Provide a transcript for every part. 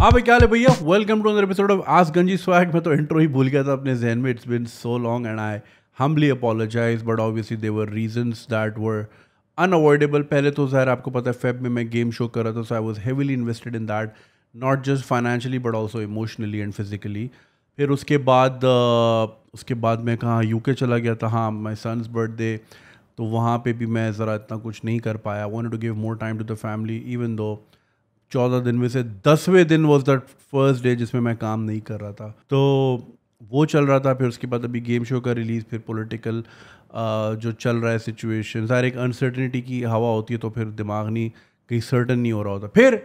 हाँ भाई क्या है भैया वेलकम टू एपिसोड ऑफ आज गंजी स्वैग मैं तो इंट्रो ही भूल गया था अपने जहन में it's been so long and I humbly apologize but obviously there reasons that were unavoidable पहले तो जहर आपको पता है फेब में मैं गेम शो कर रहा था so I was heavily invested in that not just financially but also emotionally and physically फिर उसके बाद उसके बाद मैं कहाँ यू के चला गया था हाँ माई सन्स बर्थडे तो वहाँ पर भी मैं ज़रा इतना कुछ नहीं कर पाया want to give more time to the family even दो चौदह दिन में से दसवें दिन वॉज द फर्स्ट डे जिसमें मैं काम नहीं कर रहा था तो वो चल रहा था फिर उसके बाद अभी गेम शो का रिलीज़ फिर पॉलिटिकल जो चल रहा है सिचुएशन हर एक अनसर्टनिटी की हवा होती है तो फिर दिमाग नहीं कहीं सर्टन नहीं हो रहा होता फिर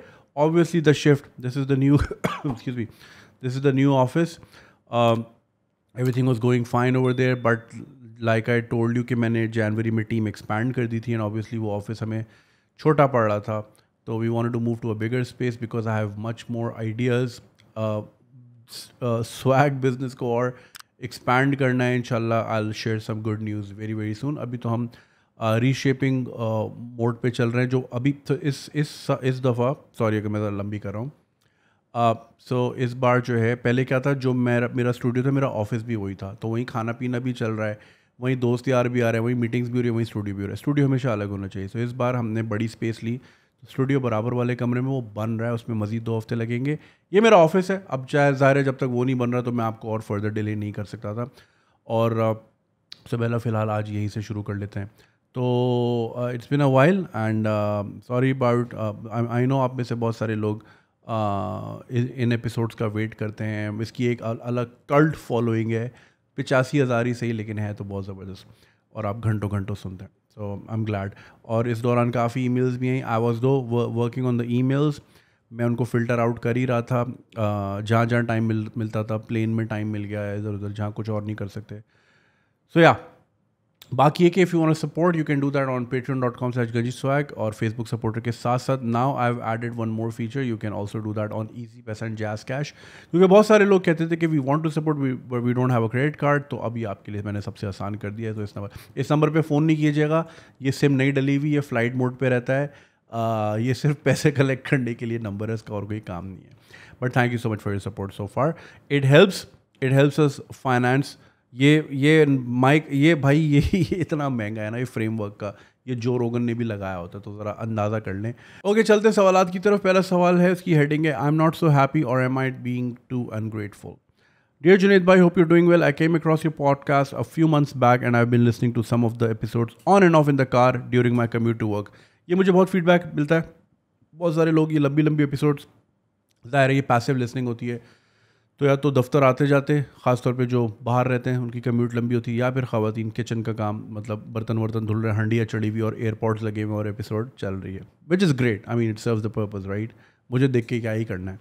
obviously the shift this is the new excuse me this is the new office thing was going fine over there but like I told you कि मैंने जनवरी में टीम एक्सपैंड कर दी थी एंड ऑब्वियसली वो ऑफिस हमें छोटा पड़ रहा था तो we want to move to a bigger space because I have much more ideas Swag business को और एक्सपैंड करना है इनशाला I share some good news very very soon अभी तो हम रीशेपिंग uh, मोड uh, पे चल रहे हैं जो अभी तो इस इस इस दफ़ा सॉरी अगर मैं ज़रा लंबी कर रहा हूँ सो uh, so, इस बार जो है पहले क्या था जो मेरा मेरा स्टूडियो था मेरा ऑफिस भी वही था तो वहीं खाना पीना भी चल रहा है वहीं दोस्त यार भी आ रहे हैं वहीं मीटिंग्स भी हो रही है वहीं स्टूडियो भी हो रहा है स्टूडियो हमेशा अलग होना चाहिए सो so, इस बार हमने बड़ी स्पेस ली स्टूडियो बराबर वाले कमरे में वो बन रहा है उसमें मज़ीद दो हफ्ते लगेंगे ये मेरा ऑफिस है अब चाहे ज़ाहिर है जब तक वो नहीं बन रहा तो मैं आपको और फर्दर डिले नहीं कर सकता था और सबसे पहला फ़िलहाल आज यहीं से शुरू कर लेते हैं तो it's been a while and sorry about I know आप में से बहुत सारे लोग uh, इन एपिसोड्स का वेट करते हैं इसकी एक अलग कल्ट फॉलोइंग है पिचासी हज़ार से ही लेकिन है तो बहुत ज़बरदस्त और आप घंटों घंटों सुनते हैं सो आई एम ग्लैड और इस दौरान काफ़ी ई भी I I was though working on the ई मैं उनको फ़िल्टर आउट कर ही रहा था जहाँ जहाँ टाइम मिल मिलता था प्लेन में टाइम मिल गया है इधर उधर जहाँ कुछ और नहीं कर सकते सो या बाकी है कि if you want support you can do that on Patreon dot com slash Gazi Swag और फेसबुक सपोर्टर के साथ साथ now I have added one more feature you can also do that on easy पैसा एंड जैस कैश क्योंकि बहुत सारे लोग कहते थे कि we want to support we don't have a credit card तो अभी आपके लिए मैंने सबसे आसान कर दिया है तो इस नंबर इस नंबर पर फ़ोन नहीं किया जाएगा ये सिम नहीं डली हुई ये फ्लाइट मोड पर रहता है आ, ये सिर्फ पैसे कलेक्ट करने के लिए नंबर है इसका और कोई काम नहीं है but thank you so much for your support so far it helps it helps us finance ये ये माइक ये भाई ये, ये इतना महंगा है ना ये फ्रेमवर्क का ये जो रोगन ने भी लगाया होता तो ज़रा अंदाज़ा कर लें ओके चलते सवाल की तरफ पहला सवाल है इसकी हेडिंग है I am not so happy or am I being too ungrateful dear Junaid भाई hope you doing well I came across your podcast a few months back and I been listening to some of the episodes on and off in the car during my commute to work ये मुझे बहुत feedback मिलता है बहुत सारे लोग ये लंबी लंबी एपिसोड्स ज़ाहिर है ये पैसिव लिसनिंग होती है तो या तो दफ्तर आते जाते ख़ासतौर पर जो बाहर रहते हैं उनकी कम्यूट लंबी होती है या फिर खातन किचन का काम मतलब बर्तन वर्तन धुल रहे हैं हंडियाँ चढ़ी हुई और एयरपोर्ट्स लगे हुए और एपिसोड चल रही है which is great I mean it serve the purpose right मुझे देख के क्या ही करना है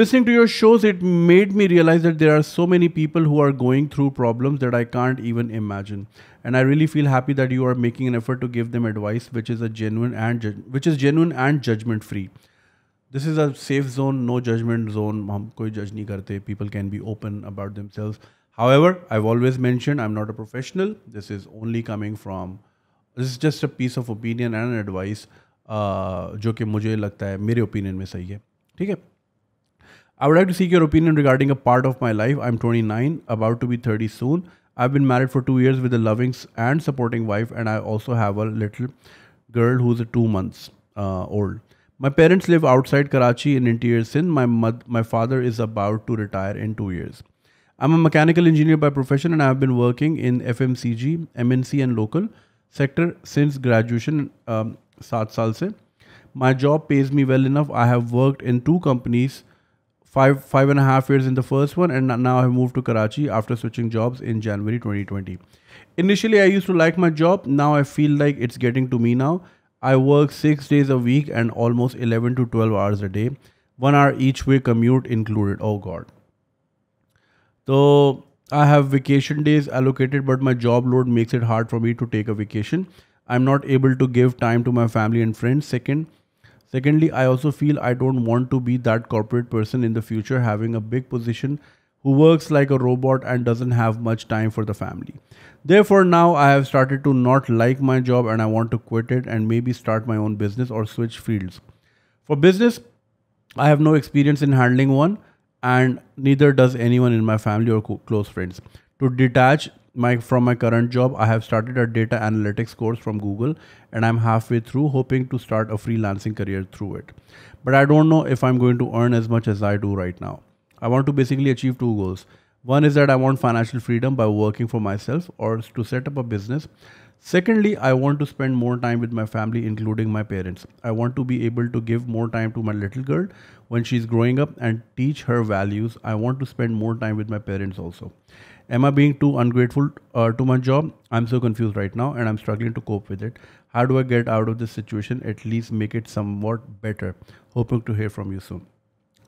listening to your shows it made me realize that there are so many people who are going through problems that I can't even imagine and I really feel happy that you are making an effort to give them advice which is a genuine and which is genuine and judgement free this is a safe zone no judgment zone हम कोई जज नहीं करते people can be open about themselves however I always mention I am not a professional this is only coming from this is just a piece of opinion and advice जो कि मुझे लगता है मेरे opinion में सही है ठीक है I would like to seek your opinion regarding a part of my life I am twenty nine about to be thirty soon I been married for two years with a loving and supporting wife and I also have a little girl who is two months old my parents live outside Karachi in interior Sindh. My, mother, my father is about to retire in two years. I'm a mechanical engineer by profession and I have been working in FMCG, MNC and local sector since graduation um, 7 saal se. My job pays me well enough. I have worked in two companies five five and a half years in the first one and now I moved to Karachi after switching jobs in January 2020. Initially I used to like my job. Now I feel like it's getting to me now. I work 6 days a week and almost 11 to 12 hours a day. 1 hour each way commute included. Oh god. So I have vacation days allocated but my job load makes it hard for me to take a vacation. I'm not able to give time to my family and friends. Second, secondly, I also feel I don't want to be that corporate person in the future having a big position who works like a robot and doesn't have much time for the family. Therefore, now I have started to not like my job and I want to quit it and maybe start my own business or switch fields. For business, I have no experience in handling one, and neither does anyone in my family or co- close friends. To detach my from my current job, I have started a data analytics course from Google, and I'm halfway through, hoping to start a freelancing career through it. But I don't know if I'm going to earn as much as I do right now. I want to basically achieve two goals. One is that I want financial freedom by working for myself or to set up a business. Secondly, I want to spend more time with my family, including my parents. I want to be able to give more time to my little girl when she's growing up and teach her values. I want to spend more time with my parents also. Am I being too ungrateful uh, to my job? I'm so confused right now and I'm struggling to cope with it. How do I get out of this situation? At least make it somewhat better. Hoping to hear from you soon.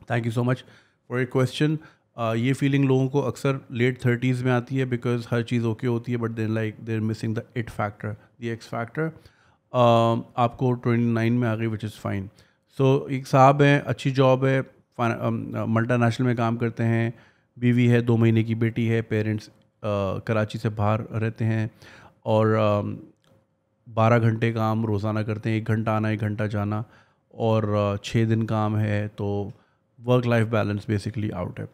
Thank you so much. और एक question uh, ये feeling लोगों को अक्सर late thirties में आती है because her cheese okay होती है but then like there missing the it factor the X factor आपको ट्वेंटी नाइन में आ गई विच इज़ फाइन सो एक साहब हैं अच्छी जॉब है मल्टा नेशनल um, uh, में काम करते हैं बीवी है दो महीने की बेटी है पेरेंट्स uh, कराची से बाहर रहते हैं और um, बारह घंटे काम रोज़ाना करते हैं एक घंटा आना एक घंटा जाना और छः दिन काम है तो work life balance basically out है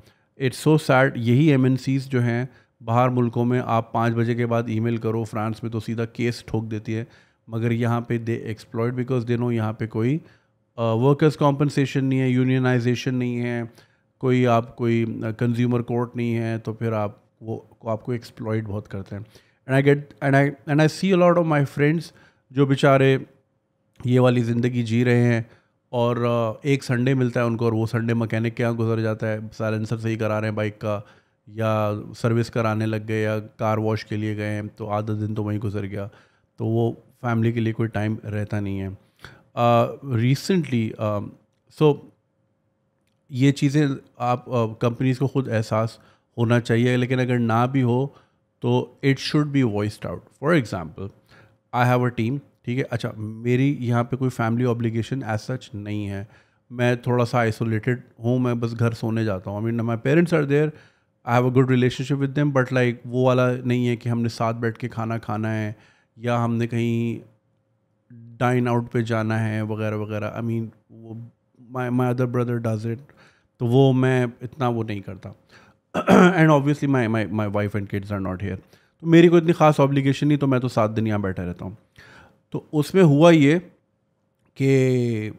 इट्स सो सैड यही एम जो हैं बाहर मुल्कों में आप पाँच बजे के बाद ईमेल करो फ्रांस में तो सीधा केस ठोक देती है मगर यहाँ पे they exploited because they know यहाँ पे कोई वर्कर्स कॉम्पनसेशन नहीं है यूनियनाइजेशन नहीं है कोई आप कोई कंज्यूमर कोर्ट नहीं है तो फिर आप वो को आपको एक्सप्लॉयड बहुत करते हैं and I get and I and I see a lot of my friends जो बेचारे ये वाली ज़िंदगी जी रहे हैं और एक संडे मिलता है उनको और वो संडे मकैनिक के यहाँ गुजर जाता है साइलेंसर सही करा रहे हैं बाइक का या सर्विस कराने लग गए या कार वॉश के लिए गए हैं तो आधा दिन तो वहीं गुजर गया तो वो फैमिली के लिए कोई टाइम रहता नहीं है रिसेंटली सो ये चीज़ें आप कंपनीज़ uh, को ख़ुद एहसास होना चाहिए लेकिन अगर ना भी हो तो it should be voiced out for example I have a team ठीक है अच्छा मेरी यहाँ पे कोई फैमिली ऑब्लिगेशन एज सच नहीं है मैं थोड़ा सा आइसोलेटेड हूँ मैं बस घर सोने जाता हूँ I mean my parents are there I have a good relationship with them but like वो वाला नहीं है कि हमने साथ बैठ के खाना खाना है या हमने कहीं डाइन आउट पे जाना है वगैरह वगैरह आई मीन वो my my other brother does it तो वो मैं इतना वो नहीं करता and obviously my my my wife and kids are not here तो मेरी कोई इतनी खास ऑब्लिगेशन नहीं तो मैं तो सात दिन यहाँ बैठा रहता हूँ तो उसमें हुआ ये कि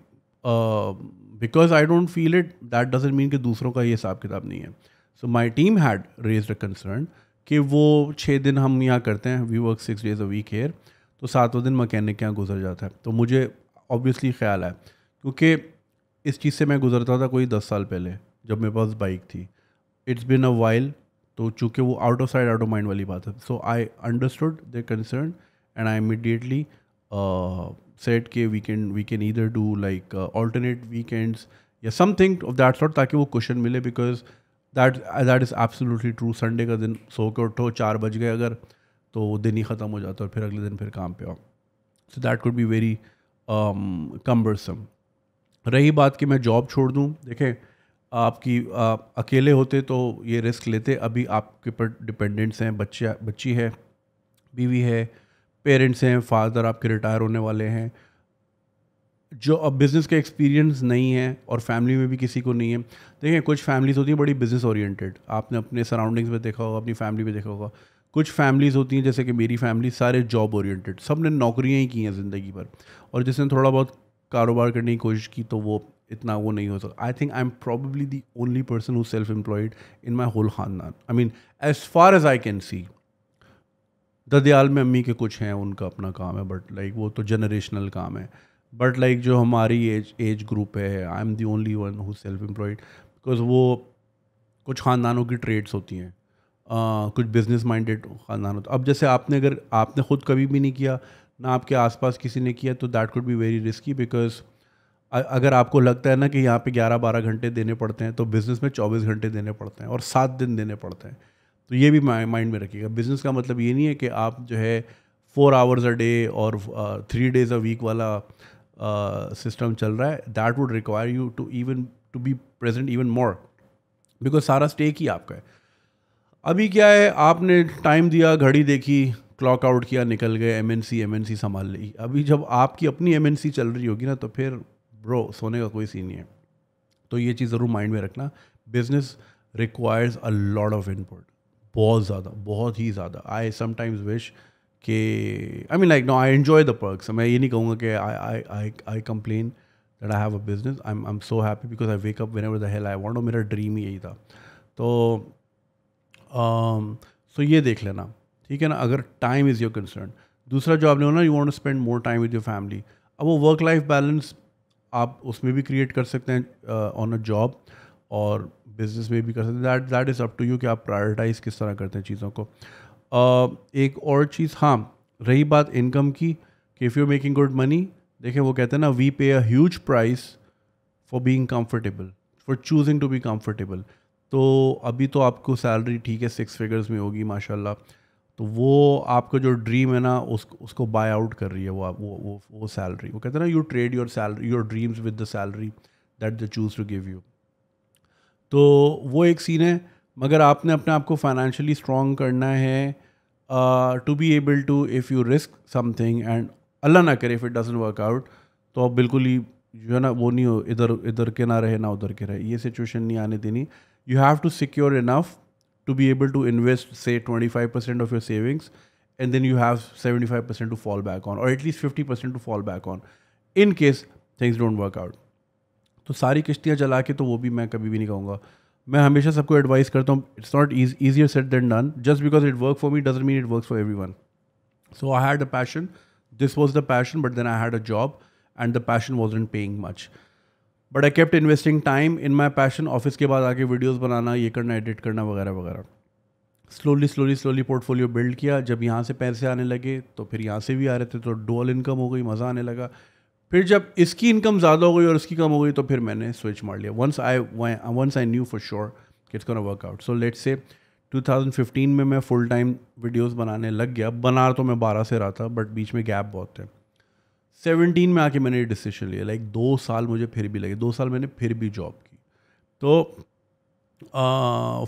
because I don't feel it that doesn't mean कि दूसरों का ये हिसाब किताब नहीं है so my team had raise a concern कि वो छः दिन हम यहाँ करते हैं we work six days a week here तो सातवें दिन मकैनिक के यहाँ गुजर जाता है तो मुझे ऑब्वियसली ख्याल है क्योंकि इस चीज़ से मैं गुजरता था कोई दस साल पहले जब मेरे पास बाइक थी इट्स बिन अ वाइल तो चूँकि वो out of sight out of mind वाली बात है so I understood the concern and I immediately set uh, के we can we can either do like alternate weekends या समथिंग ऑफ दैट सॉट ताकि वो क्वेश्चन मिले because that that is absolutely true Sunday का दिन सो के उठो चार बज गए अगर तो वो दिन ही ख़त्म हो जाता है और फिर अगले दिन फिर काम पे आओ so that could be very cumbersome रही बात कि मैं जॉब छोड़ दूँ देखें आपकी आप अकेले होते तो ये रिस्क लेते अभी आपके पर डिपेंडेंट्स हैं बच्चे बच्ची है बीवी है पेरेंट्स हैं फादर आपके रिटायर होने वाले हैं जो अब बिज़नेस का एक्सपीरियंस नहीं है और फैमिली में भी किसी को नहीं है देखिए कुछ फैमिलीज़ होती हैं बड़ी बिज़नेस ओरिएंटेड आपने अपने सराउंडिंग्स में देखा होगा अपनी फैमिली में देखा होगा कुछ फैमिलीज़ होती हैं जैसे कि मेरी फैमिली सारे जॉब ओरिएंटेड सब ने नौकरियाँ ही की हैं ज़िंदगी भर और जिसने थोड़ा बहुत कारोबार करने की कोशिश की तो वो इतना वो नहीं हो सकता I think I am probably the only person who self employed in my whole खानदान I mean as far as I can see ददयाल में अम्मी के कुछ हैं उनका अपना काम है बट लाइक वो तो जनरेशनल काम है बट लाइक जो हमारी एज एज ग्रुप है I am the only one who self employed because वो कुछ ख़ानदानों की ट्रेड्स होती हैं कुछ बिजनेस माइंडेड ख़ानदान होता अब जैसे आपने अगर आपने ख़ुद कभी भी नहीं किया ना आपके आसपास किसी ने किया तो that could be very risky because अगर आपको लगता है ना कि यहाँ पे 11-12 घंटे देने पड़ते हैं तो बिज़नेस में 24 घंटे देने पड़ते हैं और सात दिन देने पड़ते हैं तो ये भी माइंड में रखिएगा बिजनेस का मतलब ये नहीं है कि आप जो है फोर आवर्स अ डे और थ्री डेज अ वीक वाला सिस्टम uh, चल रहा है that would require you to even to be present even more because सारा स्टेक ही आपका है अभी क्या है आपने टाइम दिया घड़ी देखी क्लॉक आउट किया निकल गए M N C M N C संभाल ली अभी जब आपकी अपनी एम एन सी चल रही होगी ना तो फिर ब्रो सोने का कोई सीन नहीं है तो ये चीज़ ज़रूर माइंड में रखना business requires a lot of input बहुत ज़्यादा बहुत ही ज़्यादा आई समटाइम्स विश कि I mean like no I enjoy the perks मैं ये नहीं कहूँगा कि I I I I complain that I have a business I am I am so happy because I wake up whenever the hell I want मेरा dream ही यही था तो सो um, ये देख लेना ठीक है ना अगर टाइम इज़ योर कंसर्न दूसरा जो आपने बोला you want to spend more time with your family अब वो वर्क लाइफ बैलेंस आप उसमें भी क्रिएट कर सकते हैं ऑन अ जॉब और बिजनेस में भी कर सकते हैं that that is up to you कि आप प्रायोरिटाइज किस तरह करते हैं चीज़ों को uh, एक और चीज़ हाँ रही बात इनकम की कि if you making good money देखें वो कहते हैं ना we pay a huge price for being comfortable for choosing to be comfortable तो अभी तो आपको सैलरी ठीक है सिक्स फिगर्स में होगी माशाल्लाह तो वो आपका जो ड्रीम है ना उस उसको बाय आउट कर रही है वो वो वो वो सैलरी वो कहते हैं ना you trade your salary your dreams with the salary that the choose to give you तो वो एक सीन है मगर आपने अपने आप को फाइनेंशियली स्ट्रॉन्ग करना है to be able to if you risk something and Allah ना करे if it doesn't work out तो आप बिल्कुल ही जो है ना वो नहीं हो इधर इधर के ना रहे ना उधर के रहे ये सिचुएशन नहीं आने देनी you have to secure enough to be able to invest say twenty five percent of your savings and then you have seventy five percent to fall back on और at least fifty percent to fall back on in case things don't work out तो सारी किश्तियाँ जला के तो वो भी मैं कभी भी नहीं कहूँगा मैं हमेशा सबको एडवाइस करता हूँ it's not easier said than done just because it work for me doesn't mean it work for everyone so I had a passion this was the passion but then I had a job and the passion was in paying much but I kept investing time in my passion office के बाद आके videos बनाना ये करना edit करना वगैरह वगैरह slowly slowly slowly portfolio build किया जब यहाँ से पैसे आने लगे तो फिर यहाँ से भी आ रहे थे तो डोल इनकम हो गई मज़ा आने लगा फिर जब इसकी इनकम ज़्यादा हो गई और इसकी कम हो गई तो फिर मैंने स्विच मार लिया once I once I knew for sure it's gonna work out so late से 2015 में मैं फुल टाइम वीडियोस बनाने लग गया बना तो मैं बारह से रहा था बट बीच में गैप बहुत थे 17 में आके मैंने ये डिसीजन लिया लाइक दो साल मुझे फिर भी लगे दो साल मैंने फिर भी जॉब की तो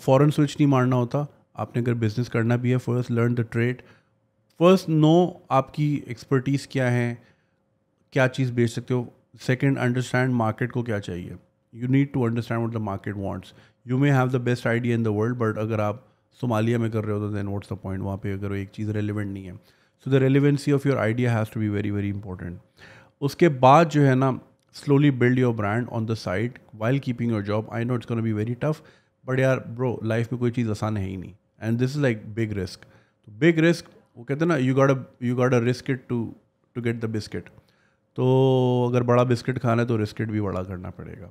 फ़ौरन स्विच नहीं मारना होता आपने अगर बिज़नेस करना भी है first learn the trade first know आपकी एक्सपर्टीज़ क्या है क्या चीज़ बेच सकते हो सेकेंड अंडरस्टैंड मार्केट को क्या चाहिए you need to understand what the market wants you may have the best idea in the world but अगर आप सोमालिया में कर रहे हो तो देन वॉट्स द पॉइंट वहाँ पे अगर एक चीज़ रेलिवेंट नहीं है so the relevancy of your idea has to be very very important उसके बाद जो है ना slowly build your brand on the side while keeping your job I know it's be very tough but यार bro life में कोई चीज़ आसान है ही नहीं and this is like big risk big risk वो कहते हैं ना you got you got a risk it to to get the biscuit तो अगर बड़ा बिस्किट खाना है तो रिस्किट भी बड़ा करना पड़ेगा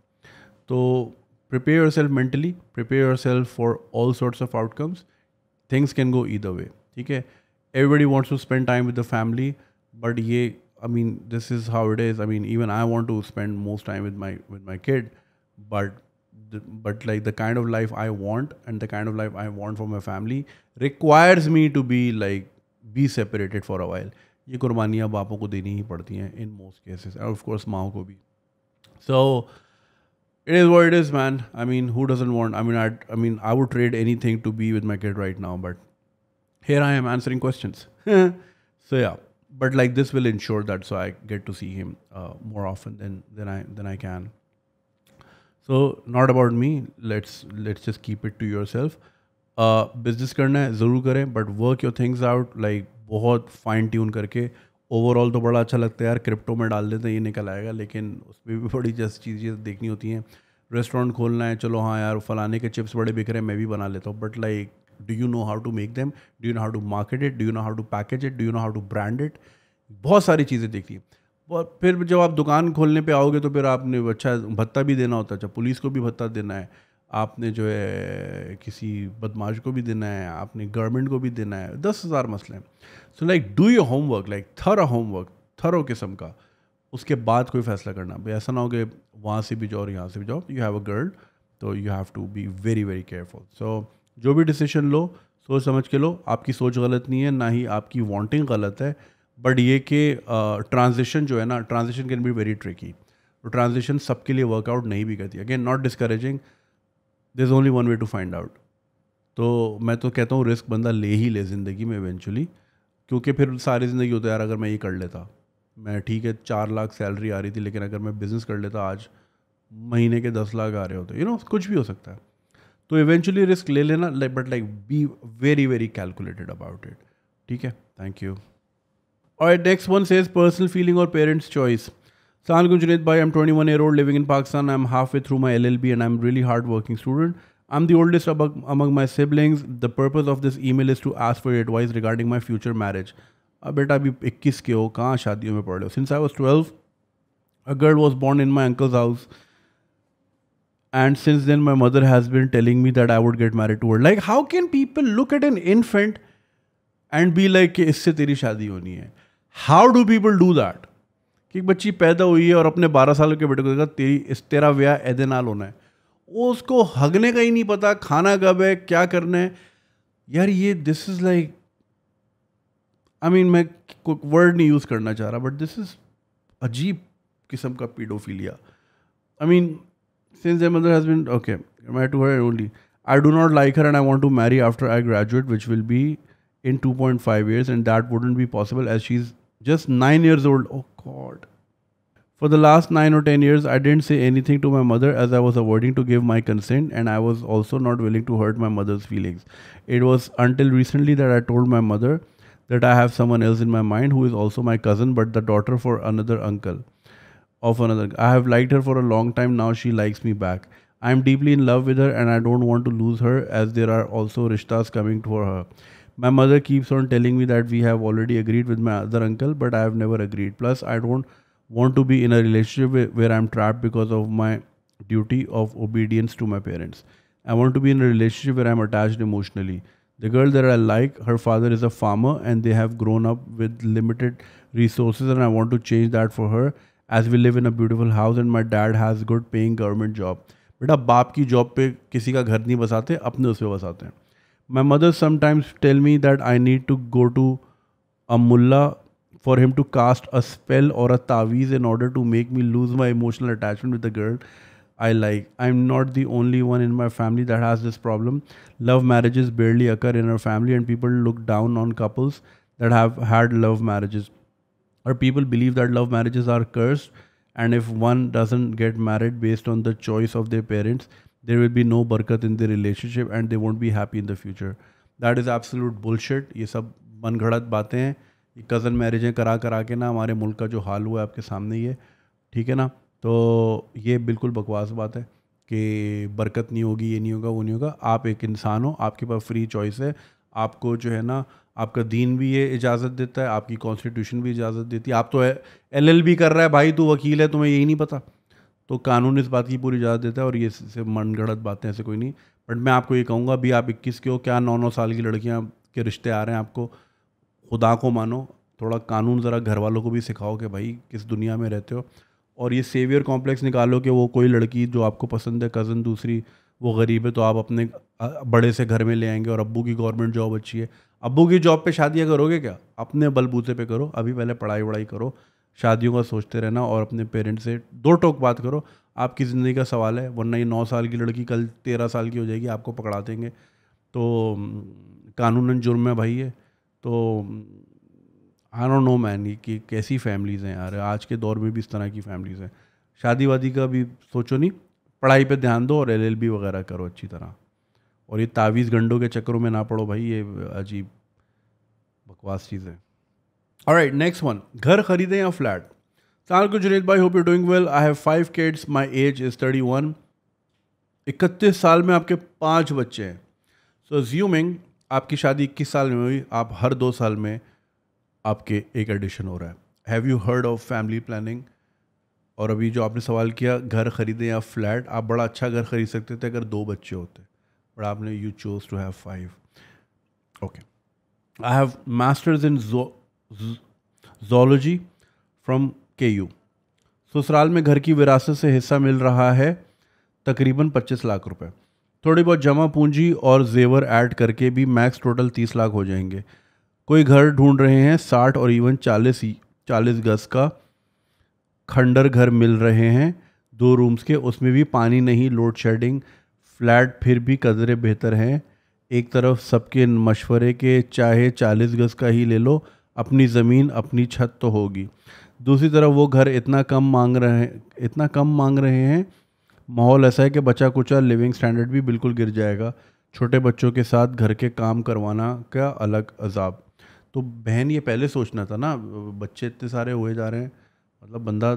तो prepare yourself mentally prepare yourself for all sorts of outcomes things can go either way ठीक है everybody wants to spend time with the family but ये I mean this is how it is I mean even I want to spend most time with my with my kid but but like the kind of life I want and the kind of life I want for my family requires me to be like be separated for a while ये कुर्बानियाँ बापों को देनी ही पड़ती हैं in most cases and of course माओ को भी so it is it is man I mean who doesn't want I mean I I mean I would trade anything to be with my kid right now but here I am answering question so yeah but like this will ensure that so I get to see him more often then then I then I can so not about me let's let's just keep it to yourself business करना है ज़रूर करें but work your things out like बहुत fine tune करके overall तो बड़ा अच्छा लगता है यार क्रिप्टो में डाल देते हैं ये निकल आएगा लेकिन उसमें भी बड़ी जैसी चीज़ें देखनी होती हैं रेस्टोरेंट खोलना है चलो हाँ यार फलाने के चिप्स बड़े बिक रहे हैं मैं भी बना लेता हूँ but like do you know how to make them do you know how to market it do you know how to package it do you know how to brand it बहुत सारी चीज़ें देखती हैं और फिर जब आप दुकान खोलने पर आओगे तो फिर आपने अच्छा भत्ता भी देना होता है अच्छा पुलिस को भी भत्ता देना है आपने जो है किसी बदमाश को भी देना है आपने गवर्नमेंट को भी देना है दस हज़ार मसले हैं so like do your homework like there a homework थर किस्म का उसके बाद कोई फैसला करना भाई ऐसा ना हो कि वहाँ से भी जाओ और यहाँ से भी जाओ यू हैव अ गर्ल तो you have to be very very careful so जो भी डिसीजन लो सोच समझ के लो आपकी सोच गलत नहीं है ना ही आपकी वांटिंग गलत है बट ये कि ट्रांजिशन जो है ना transition can be very tricky तो ट्रांजिशन सबके लिए वर्कआउट नहीं भी करती again not discouraging there is only one way to find out तो मैं तो कहता हूँ रिस्क बंदा ले ही ले ज़िंदगी में इवेंचुअली क्योंकि फिर सारी ज़िंदगी होता यार अगर मैं ये कर लेता मैं ठीक है चार लाख सैलरी आ रही थी लेकिन अगर मैं बिज़नेस कर लेता आज महीने के दस लाख आ रहे होते यू नो कुछ भी हो सकता है तो इवेंचुअली रिस्क ले लेना but like be very very calculated about it ठीक है थैंक यू और next one says personal feeling और पेरेंट्स चॉइस भाई am Sangun old living in Pakistan I am halfway through my L L B and I am really hard working student I'm the oldest among, my siblings. The purpose of this email is to ask for your advice regarding my future marriage. Since I was 12, a girl was born in my uncle's house. And since then, my mother has been telling me that I would get married to her. Like, how can people look at an infant and be like, how do people do that? कि एक बच्ची पैदा हुई है और अपने 12 साल के बेटे को देखा तेरी इस तेरा व्याह ए नाल होना वो उसको हगने का ही नहीं पता खाना कब है क्या करना है यार ये this is like I mean मैं कोई वर्ड नहीं यूज़ करना चाह रहा बट दिस इज़ अजीब किस्म का paedophilia I mean since a mother has okay my to her only I do not like her and I want to marry after I graduate which will be in two point five years and that wouldn't be possible as she is just nine years old oh god For the last 9 or 10 years, I didn't say anything to my mother as I was avoiding to give my consent and I was also not willing to hurt my mother's feelings. It was until recently that I told my mother that I have someone else in my mind who is also my cousin but the daughter for another uncle of another. I have liked her for a long time now she likes me back. I am deeply in love with her and I don't want to lose her as there are also rishtas coming for her. My mother keeps on telling me that we have already agreed with my other uncle but I have never agreed. Plus I don't want to be in a relationship where I'm trapped because of my duty of obedience to my parents. I want to be in a relationship where I'm attached emotionally. The girl that I like, her father is a farmer and they have grown up with limited resources, and I want to change that for her. As we live in a beautiful house and my dad has good paying government job. बेटा बाप की job पे किसी का घर नहीं बसाते अपने उस पर बसाते हैं my mother sometimes tell me that I need to go to for him to cast a spell or a taviz in order to make me lose my emotional attachment with the girl I like. I'm not the only one in my family that has this problem. Love marriages barely occur in our family, and people look down on couples that have had love marriages. Or people believe that love marriages are cursed, and if one doesn't get married based on the choice of their parents, there will be no barkat in the relationship and they won't be happy in the future. That is absolute bullshit. ये सब मनगढ़ंत बातें ये cousin मैरिजें करा करा के ना हमारे मुल्क का जो हाल हुआ है आपके सामने ये ठीक है ना तो ये बिल्कुल बकवास बात है कि बरकत नहीं होगी ये नहीं होगा वो नहीं होगा आप एक इंसान हो आपके पास फ्री चॉइस है आपको जो है ना आपका दीन भी ये इजाज़त देता है आपकी कॉन्स्टिट्यूशन भी इजाज़त देती है आप तो एल एल बी कर रहा है भाई तू वकील है तुम्हें यही नहीं पता तो कानून इस बात की पूरी इजाज़त देता है और ये सिर्फ मन गढ़त बातें ऐसे कोई नहीं बट मैं आपको ये कहूँगा अभी आप इक्कीस के हो क्या नौ नौ साल की लड़कियाँ के रिश्ते आ रहे हैं आपको खुदा को मानो थोड़ा कानून ज़रा घर वालों को भी सिखाओ कि भाई किस दुनिया में रहते हो और ये सेवियर कॉम्प्लेक्स निकालो कि वो कोई लड़की जो आपको पसंद है कज़न दूसरी वो गरीब है तो आप अपने बड़े से घर में ले आएंगे और अबू की गवर्नमेंट जॉब अच्छी है अबू की जॉब पे शादियाँ करोगे क्या अपने बलबूते पे करो अभी पहले पढ़ाई वढ़ाई करो शादियों का सोचते रहना और अपने पेरेंट्स से दो टोक बात करो आपकी ज़िंदगी का सवाल है वरना ये नौ साल की लड़की कल तेरह साल की हो जाएगी आपको पकड़ा देंगे तो कानूनन जुर्म है भाई ये तो आई डोंट नो मैन कि कैसी फैमिलीज़ हैं यार आज के दौर में भी इस तरह की फैमिलीज़ हैं शादी वादी का भी सोचो नहीं पढ़ाई पे ध्यान दो और बी वगैरह करो अच्छी तरह और ये तावीज़ गंडों के चक्करों में ना पड़ो भाई ये अजीब बकवास चीज़ है और राइट नेक्स्ट वन घर खरीदें या फ्लैट साल को जुनेद भाई hope you doing well I have five kids my age is thirty one इकतीस साल में आपके पाँच बच्चे हैं सो ज्यूमिंग आपकी शादी इक्कीस साल में हुई आप हर दो साल में आपके एक एडिशन हो रहा है have you heard of family planning और अभी जो आपने सवाल किया घर खरीदें या फ्लैट आप बड़ा अच्छा घर खरीद सकते थे अगर दो बच्चे होते बट आपने you choose to have five okay I have masters in zoology from K U ससुराल में घर की विरासत से हिस्सा मिल रहा है तकरीबन पच्चीस लाख रुपए थोड़ी बहुत जमा पूंजी और जेवर ऐड करके भी मैक्स टोटल तीस लाख हो जाएंगे कोई घर ढूंढ रहे हैं साठ और इवन चालीस चालीस गज का खंडर घर मिल रहे हैं दो रूम्स के उसमें भी पानी नहीं लोड शेडिंग फ्लैट फिर भी कदरे बेहतर हैं एक तरफ सबके मशवरे के चाहे चालीस गज़ का ही ले लो अपनी ज़मीन अपनी छत तो होगी दूसरी तरफ वो घर इतना कम मांग रहे हैं इतना कम मांग रहे हैं माहौल ऐसा है कि बचा कुचा लिविंग स्टैंडर्ड भी बिल्कुल गिर जाएगा छोटे बच्चों के साथ घर के काम करवाना का अलग अजाब तो बहन ये पहले सोचना था ना बच्चे इतने सारे हुए जा रहे हैं मतलब बंदा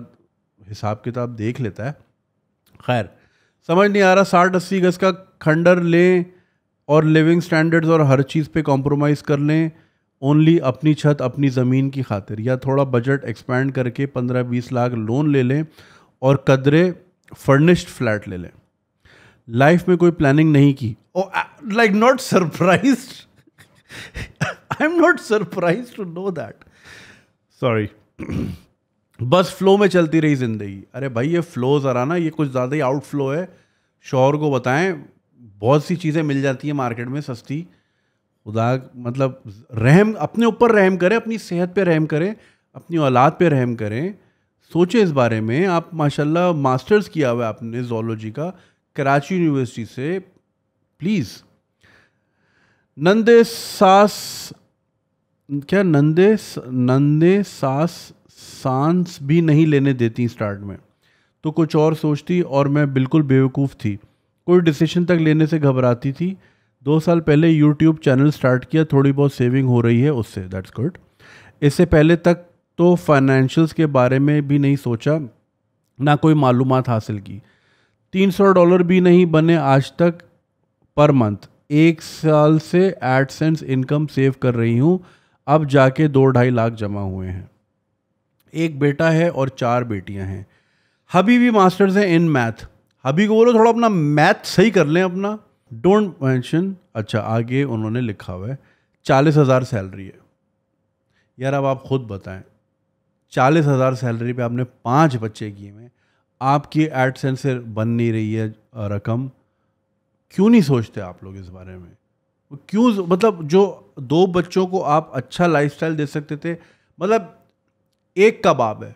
हिसाब किताब देख लेता है खैर समझ नहीं आ रहा साठ अस्सी गज का खंडर लें और लिविंग स्टैंडर्ड्स और हर चीज़ पे कॉम्प्रोमाइज़ कर लें ओनली अपनी छत अपनी ज़मीन की खातिर या थोड़ा बजट एक्सपेंड करके पंद्रह बीस लाख लोन ले लें और कदरे फर्निश्ड फ्लैट ले लें लाइफ में कोई प्लानिंग नहीं की like not surprise I am not surprise to know that sorry बस फ्लो में चलती रही जिंदगी अरे भाई ये फ्लो ज़रा ना ये कुछ ज़्यादा ही आउट फ्लो है शोर को बताएं बहुत सी चीज़ें मिल जाती है मार्केट में सस्ती खुदा मतलब रहम अपने ऊपर रहम करें अपनी सेहत पे रहम करें अपनी औलाद पे रहम करें सोचे इस बारे में आप माशाल्लाह मास्टर्स किया हुआ आपने जोलॉजी का कराची यूनिवर्सिटी से प्लीज़ नंदे सास क्या नंदे नंदे सास सांस भी नहीं लेने देती स्टार्ट में तो कुछ और सोचती और मैं बिल्कुल बेवकूफ़ थी कोई डिसीशन तक लेने से घबराती थी दो साल पहले यूट्यूब चैनल स्टार्ट किया थोड़ी बहुत सेविंग हो रही है उससे दैट्स गुड इससे पहले तक तो फाइनेंशियल्स के बारे में भी नहीं सोचा ना कोई मालूम हासिल की 300 डॉलर भी नहीं बने आज तक पर मंथ एक साल से एडसेंस इनकम सेव कर रही हूँ अब जाके दो ढाई लाख जमा हुए हैं एक बेटा है और चार बेटियाँ हैं हबी भी मास्टर्स हैं इन मैथ हबी को बोलो थोड़ा अपना मैथ सही कर लें अपना डोंट मैंशन अच्छा आगे उन्होंने लिखा हुआ है चालीस हज़ार सैलरी है यार अब आप खुद बताएं चालीस हज़ार सैलरी पे आपने पांच बच्चे किए हैं आपकी एडसेंस से बन नहीं रही है रकम क्यों नहीं सोचते आप लोग इस बारे में क्यों मतलब जो दो बच्चों को आप अच्छा लाइफस्टाइल दे सकते थे मतलब एक का बाप है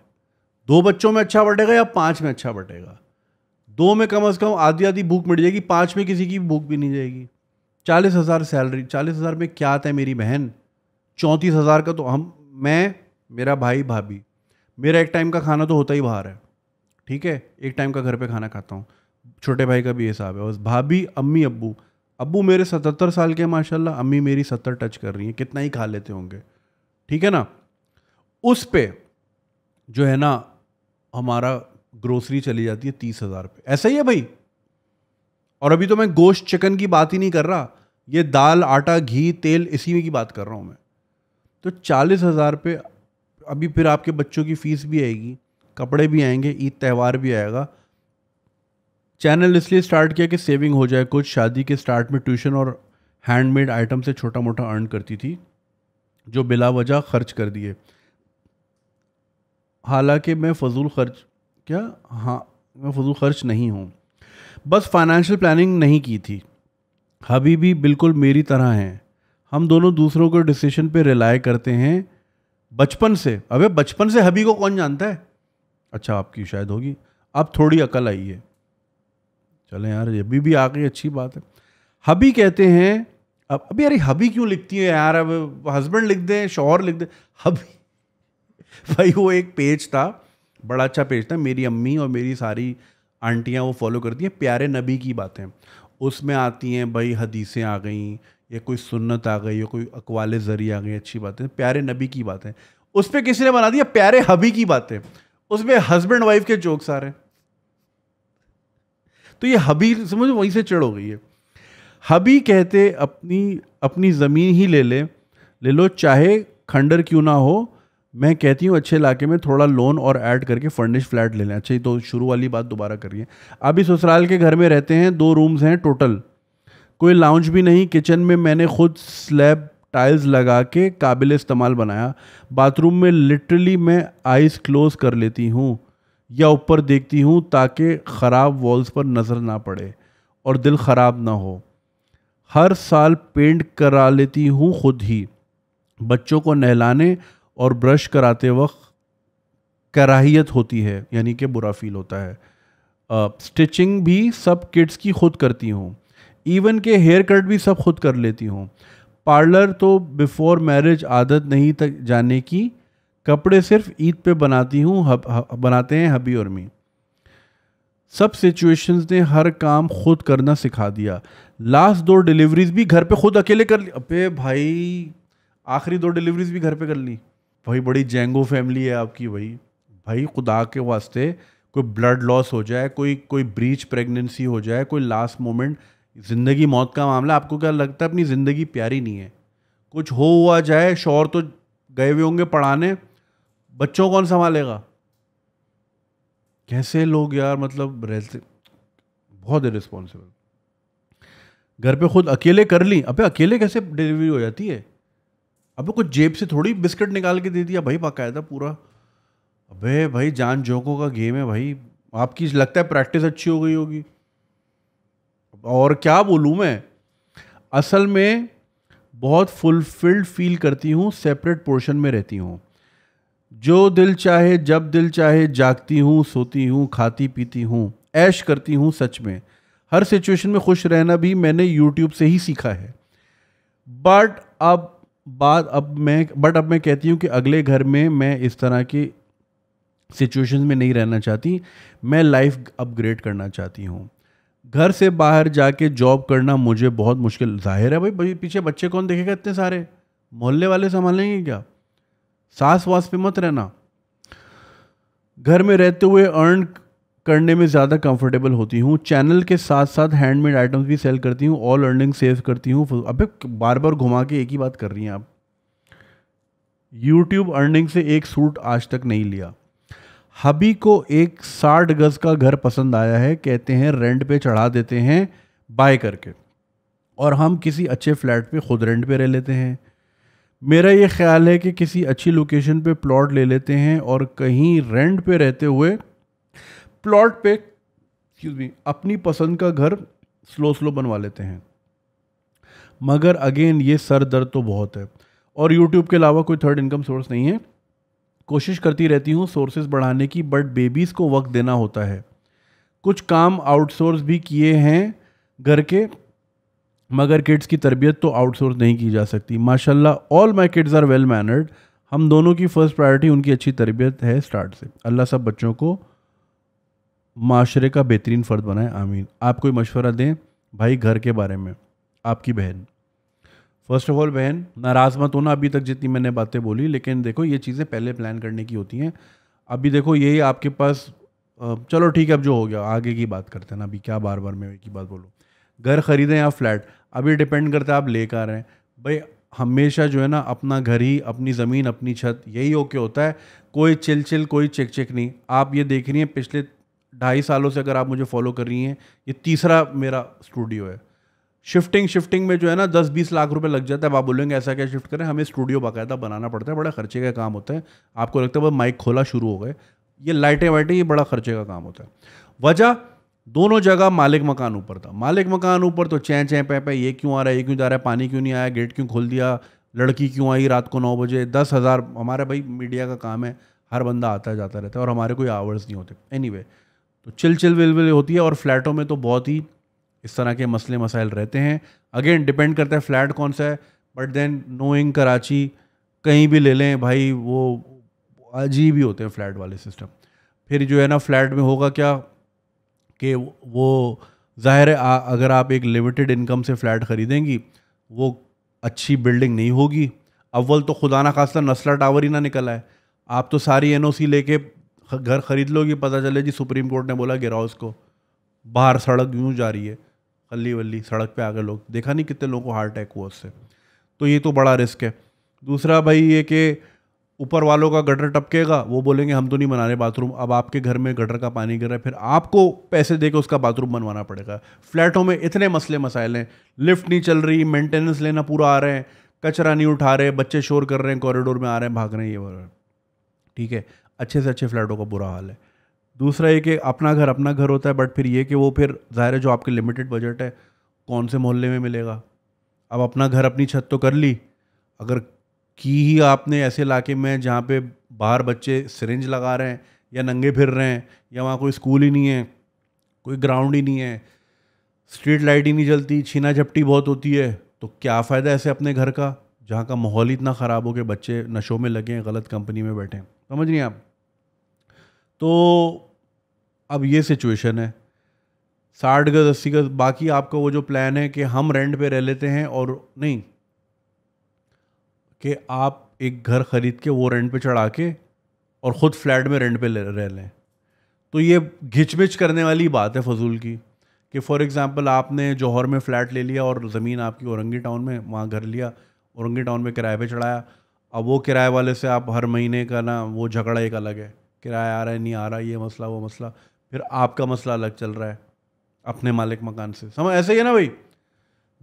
दो बच्चों में अच्छा बटेगा या पाँच में अच्छा बटेगा दो में कम अज़ कम आधी आधी भूख मिट जाएगी पाँच में किसी की भूख भी नहीं जाएगी चालीस हज़ार सैलरी चालीस हज़ार में क्या आता है मेरी बहन चौंतीस हज़ार का तो हम मैं मेरा भाई भाभी मेरा एक टाइम का खाना तो होता ही बाहर है ठीक है एक टाइम का घर पे खाना खाता हूँ छोटे भाई का भी हिसाब है और भाभी अम्मी अब्बू अब्बू मेरे सतहत्तर साल के माशाल्लाह अम्मी मेरी सत्तर टच कर रही हैं कितना ही खा लेते होंगे ठीक है ना उस पर जो है ना हमारा ग्रोसरी चली जाती है तीस हज़ार पे ऐसा ही है भाई और अभी तो मैं गोश्त चिकन की बात ही नहीं कर रहा ये दाल आटा घी तेल इसी में की बात कर रहा हूँ मैं तो चालीस हज़ार पे अभी फिर आपके बच्चों की फीस भी आएगी कपड़े भी आएंगे ईद त्यौहार भी आएगा चैनल इसलिए स्टार्ट किया कि सेविंग हो जाए कुछ शादी के स्टार्ट में ट्यूशन और हैंडमेड आइटम से छोटा मोटा अर्न करती थी जो बिला वजह खर्च कर दिए हालांकि मैं फजूल खर्च क्या हाँ मैं फजूल खर्च नहीं हूँ बस फाइनेंशियल प्लानिंग नहीं की थी हबीबी भी बिल्कुल मेरी तरह हैं हम दोनों दूसरों के डिसीजन पे रिलाय करते हैं बचपन से अबे बचपन से हबी को कौन जानता है अच्छा आपकी शायद होगी अब थोड़ी अकल आई है चले यार अभी भी आ गई अच्छी बात है हबी कहते हैं अब अभी यार हबी क्यों लिखती है यार अब हस्बैंड लिख दें शोहर लिख दें हबी भाई वो एक पेज था बड़ा अच्छा पेज था मेरी अम्मी और मेरी सारी आंटियाँ वो फॉलो करती हैं प्यारे नबी की बातें उसमें आती हैं भाई हदीसें आ गई या कोई सुन्नत आ गई या कोई अकवाल ज़रिए आ गई अच्छी बातें प्यारे नबी की बातें उस पर किसी ने बना दिया प्यारे हबी की बातें उसमें हस्बैंड वाइफ के जोक्स आ रहे तो ये हबी समझो वहीं से चढ़ हो गई है हबी कहते अपनी अपनी ज़मीन ही ले ले ले लो चाहे खंडर क्यों ना हो मैं कहती हूँ अच्छे इलाके में थोड़ा लोन और ऐड करके फर्निश फ्लैट ले लें अच्छा ये तो शुरू वाली बात दोबारा करिए अभी ससुराल के घर में रहते हैं दो रूम्स हैं टोटल कोई लाउंज भी नहीं किचन में मैंने खुद स्लैब टाइल्स लगा के काबिल इस्तेमाल बनाया बाथरूम में लिटरली मैं आइस क्लोज कर लेती हूँ या ऊपर देखती हूँ ताकि ख़राब वॉल्स पर नज़र ना पड़े और दिल ख़राब ना हो हर साल पेंट करा लेती हूँ खुद ही बच्चों को नहलाने और ब्रश कराते वक्त कराहियत होती है यानी कि बुरा फील होता है स्टिचिंग भी सब किड्स की खुद करती हूँ इवन के हेयर कट भी सब खुद कर लेती हूँ पार्लर तो बिफोर मैरिज आदत नहीं तक जाने की कपड़े सिर्फ ईद पे बनाती हूँ हब, हब, बनाते हैं हबी और मी सब सिचुएशंस ने हर काम खुद करना सिखा दिया लास्ट दो डिलीवरीज भी घर पे खुद अकेले कर ली अबे भाई आखिरी दो डिलीवरीज भी घर पे कर ली भाई बड़ी जेंगो फैमिली है आपकी भाई भाई खुदा के वास्ते कोई ब्लड लॉस हो जाए कोई कोई ब्रीच प्रेगनेंसी हो जाए कोई लास्ट मोमेंट ज़िंदगी मौत का मामला आपको क्या लगता है अपनी ज़िंदगी प्यारी नहीं है कुछ हो हुआ जाए शोर तो गए हुए होंगे पढ़ाने बच्चों कौन संभालेगा कैसे लोग यार मतलब रहते बहुत इरिस्पॉन्सिबल घर पे खुद अकेले कर ली अबे अकेले कैसे डिलीवरी हो जाती है अबे कुछ जेब से थोड़ी बिस्किट निकाल के दे दिया भाई बाकायदा पूरा अबे भाई जान जोकों का गेम है भाई आपकी लगता है प्रैक्टिस अच्छी हो गई होगी और क्या बोलूँ मैं असल में बहुत फुलफिल्ड फील करती हूँ सेपरेट पोर्शन में रहती हूँ जो दिल चाहे जब दिल चाहे जागती हूँ सोती हूँ खाती पीती हूँ ऐश करती हूँ सच में हर सिचुएशन में खुश रहना भी मैंने यूट्यूब से ही सीखा है बट अब बात अब मैं बट अब मैं कहती हूँ कि अगले घर में मैं इस तरह की सिचुएशन में नहीं रहना चाहती मैं लाइफ अपग्रेड करना चाहती हूँ घर से बाहर जाके जॉब करना मुझे बहुत मुश्किल जाहिर है भाई पीछे बच्चे कौन देखेगा इतने सारे मोहल्ले वाले संभालेंगे क्या सास वास पे मत रहना घर में रहते हुए अर्न करने में ज़्यादा कंफर्टेबल होती हूँ चैनल के साथ साथ हैंडमेड आइटम्स भी सेल करती हूँ ऑल अर्निंग सेव करती हूँ अबे बार बार घुमा के एक ही बात कर रही हैं आप यूट्यूब अर्निंग से एक सूट आज तक नहीं लिया हबी को एक साठ गज का घर पसंद आया है कहते हैं रेंट पे चढ़ा देते हैं बाय करके और हम किसी अच्छे फ्लैट पे खुद रेंट पे रह लेते हैं मेरा ये ख्याल है कि किसी अच्छी लोकेशन पे प्लॉट ले लेते हैं और कहीं रेंट पे रहते हुए प्लॉट पे एक्सक्यूज मी अपनी पसंद का घर स्लो स्लो बनवा लेते हैं मगर अगेन ये सर दर्द तो बहुत है और यूट्यूब के अलावा कोई थर्ड इनकम सोर्स नहीं है कोशिश करती रहती हूँ सोर्सेज बढ़ाने की बट बेबीज़ को वक्त देना होता है कुछ काम आउटसोर्स भी किए हैं घर के मगर किड्स की तरबियत तो आउटसोर्स नहीं की जा सकती माशाल्लाह all my kids are well mannered हम दोनों की फ़र्स्ट प्रायोरिटी उनकी अच्छी तरबियत है स्टार्ट से अल्लाह सब बच्चों को माशरे का बेहतरीन फ़र्द बनाए आमीन आप कोई मशवरा दें भाई घर के बारे में आपकी बहन फर्स्ट ऑफ ऑल बहन नाराज मत होना अभी तक जितनी मैंने बातें बोली लेकिन देखो ये चीज़ें पहले प्लान करने की होती हैं अभी देखो यही आपके पास चलो ठीक है अब जो हो गया आगे की बात करते हैं ना अभी क्या बार बार मैं ही बात बोलूँ घर खरीदें या फ्लैट अभी डिपेंड करता है आप ले कर रहे हैं भाई हमेशा जो है ना अपना घर ही अपनी ज़मीन अपनी छत यही ओके होता है कोई चिल चिल कोई चेक चेक नहीं आप ये देख रही हैं पिछले ढाई सालों से अगर आप मुझे फॉलो कर रही हैं ये तीसरा मेरा स्टूडियो है शिफ्टिंग शिफ्टिंग में जो है ना दस बीस लाख रुपए लग जाता है आप बोलेंगे ऐसा क्या शिफ्ट करें हमें स्टूडियो बाकायदा बनाना पड़ता है बड़े खर्चे का काम होता है आपको लगता है बस माइक खोला शुरू हो गए ये लाइटें वाइटें ये बड़ा खर्चे का काम होता है वजह दोनों जगह मालिक मकान ऊपर था मालिक मकान ऊपर तो चें चैं पे पे ये क्यों आ रहा है ये क्यों जा रहा है पानी क्यों नहीं आया गेट क्यों खोल दिया लड़की क्यों आई रात को नौ बजे दस हज़ार हमारा भाई मीडिया का काम है हर बंदा आता जाता रहता है और हमारे कोई आवर्स नहीं होते एनी anyway, तो चिल चिल विल विल होती है और फ्लैटों में तो बहुत ही इस तरह के मसले मसाइल रहते हैं अगेन डिपेंड करता है फ्लैट कौन सा है बट देन नोइंग कराची कहीं भी ले लें भाई वो अजीब ही होते हैं फ्लैट वाले सिस्टम फिर जो है ना फ्लैट में होगा क्या कि वो ज़ाहिर है अगर आप एक लिमिटेड इनकम से फ्लैट ख़रीदेंगी वो अच्छी बिल्डिंग नहीं होगी अव्वल तो खुदा ना खासा नस्ला टावर ही ना निकल आए आप तो सारी एन लेके घर ख़रीद लोगे पता चले जी सुप्रीम कोर्ट ने बोला गिराओ उसको बाहर सड़क यूँ जा रही है गली वली सड़क पे आ गए लोग देखा नहीं कितने लोगों को हार्ट अटैक हुआ उससे तो ये तो बड़ा रिस्क है दूसरा भाई ये कि ऊपर वालों का गटर टपकेगा वो बोलेंगे हम तो नहीं बना रहे बाथरूम अब आपके घर में गटर का पानी गिर रहा है फिर आपको पैसे दे के उसका बाथरूम बनवाना पड़ेगा फ्लैटों में इतने मसले मसाइल हैं लिफ्ट नहीं चल रही मेंटेनेंस लेना पूरा आ रहे हैं कचरा नहीं उठा रहे बच्चे शोर कर रहे हैं कॉरिडोर में आ रहे हैं भाग रहे हैं ये ठीक है अच्छे से अच्छे फ्लैटों का बुरा हाल है दूसरा ये कि अपना घर अपना घर होता है बट फिर ये कि वो फिर ज़ाहिर है जो आपके लिमिटेड बजट है कौन से मोहल्ले में मिलेगा अब अपना घर अपनी छत तो कर ली अगर की ही आपने ऐसे इलाके में जहाँ पे बाहर बच्चे सिरिंज लगा रहे हैं या नंगे फिर रहे हैं या वहाँ कोई स्कूल ही नहीं है कोई ग्राउंड ही नहीं है स्ट्रीट लाइट ही नहीं जलती छीना झपटी बहुत होती है तो क्या फ़ायदा ऐसे अपने घर का जहाँ का माहौल इतना ख़राब हो कि बच्चे नशों में लगे हैं गलत कंपनी में बैठे हैं समझ नहीं आप तो अब ये सिचुएशन है साठ गज अस्सी गज बाकी आपका वो जो प्लान है कि हम रेंट पे रह लेते हैं और नहीं कि आप एक घर ख़रीद के वो रेंट पे चढ़ा के और ख़ुद फ्लैट में रेंट पे रह लें तो ये घिचमिच करने वाली बात है फजूल की कि फॉर एग्ज़ाम्पल आपने जौहर में फ़्लैट ले लिया और ज़मीन आपकी औरंगी टाउन में वहाँ घर लिया औरंगी टाउन में किराए पे चढ़ाया अब वो किराए वाले से आप हर महीने का ना वो झगड़ा एक अलग है किराया आ रहा है नहीं आ रहा ये मसला वो मसला फिर आपका मसला अलग चल रहा है अपने मालिक मकान से समझ ऐसे ही है ना भाई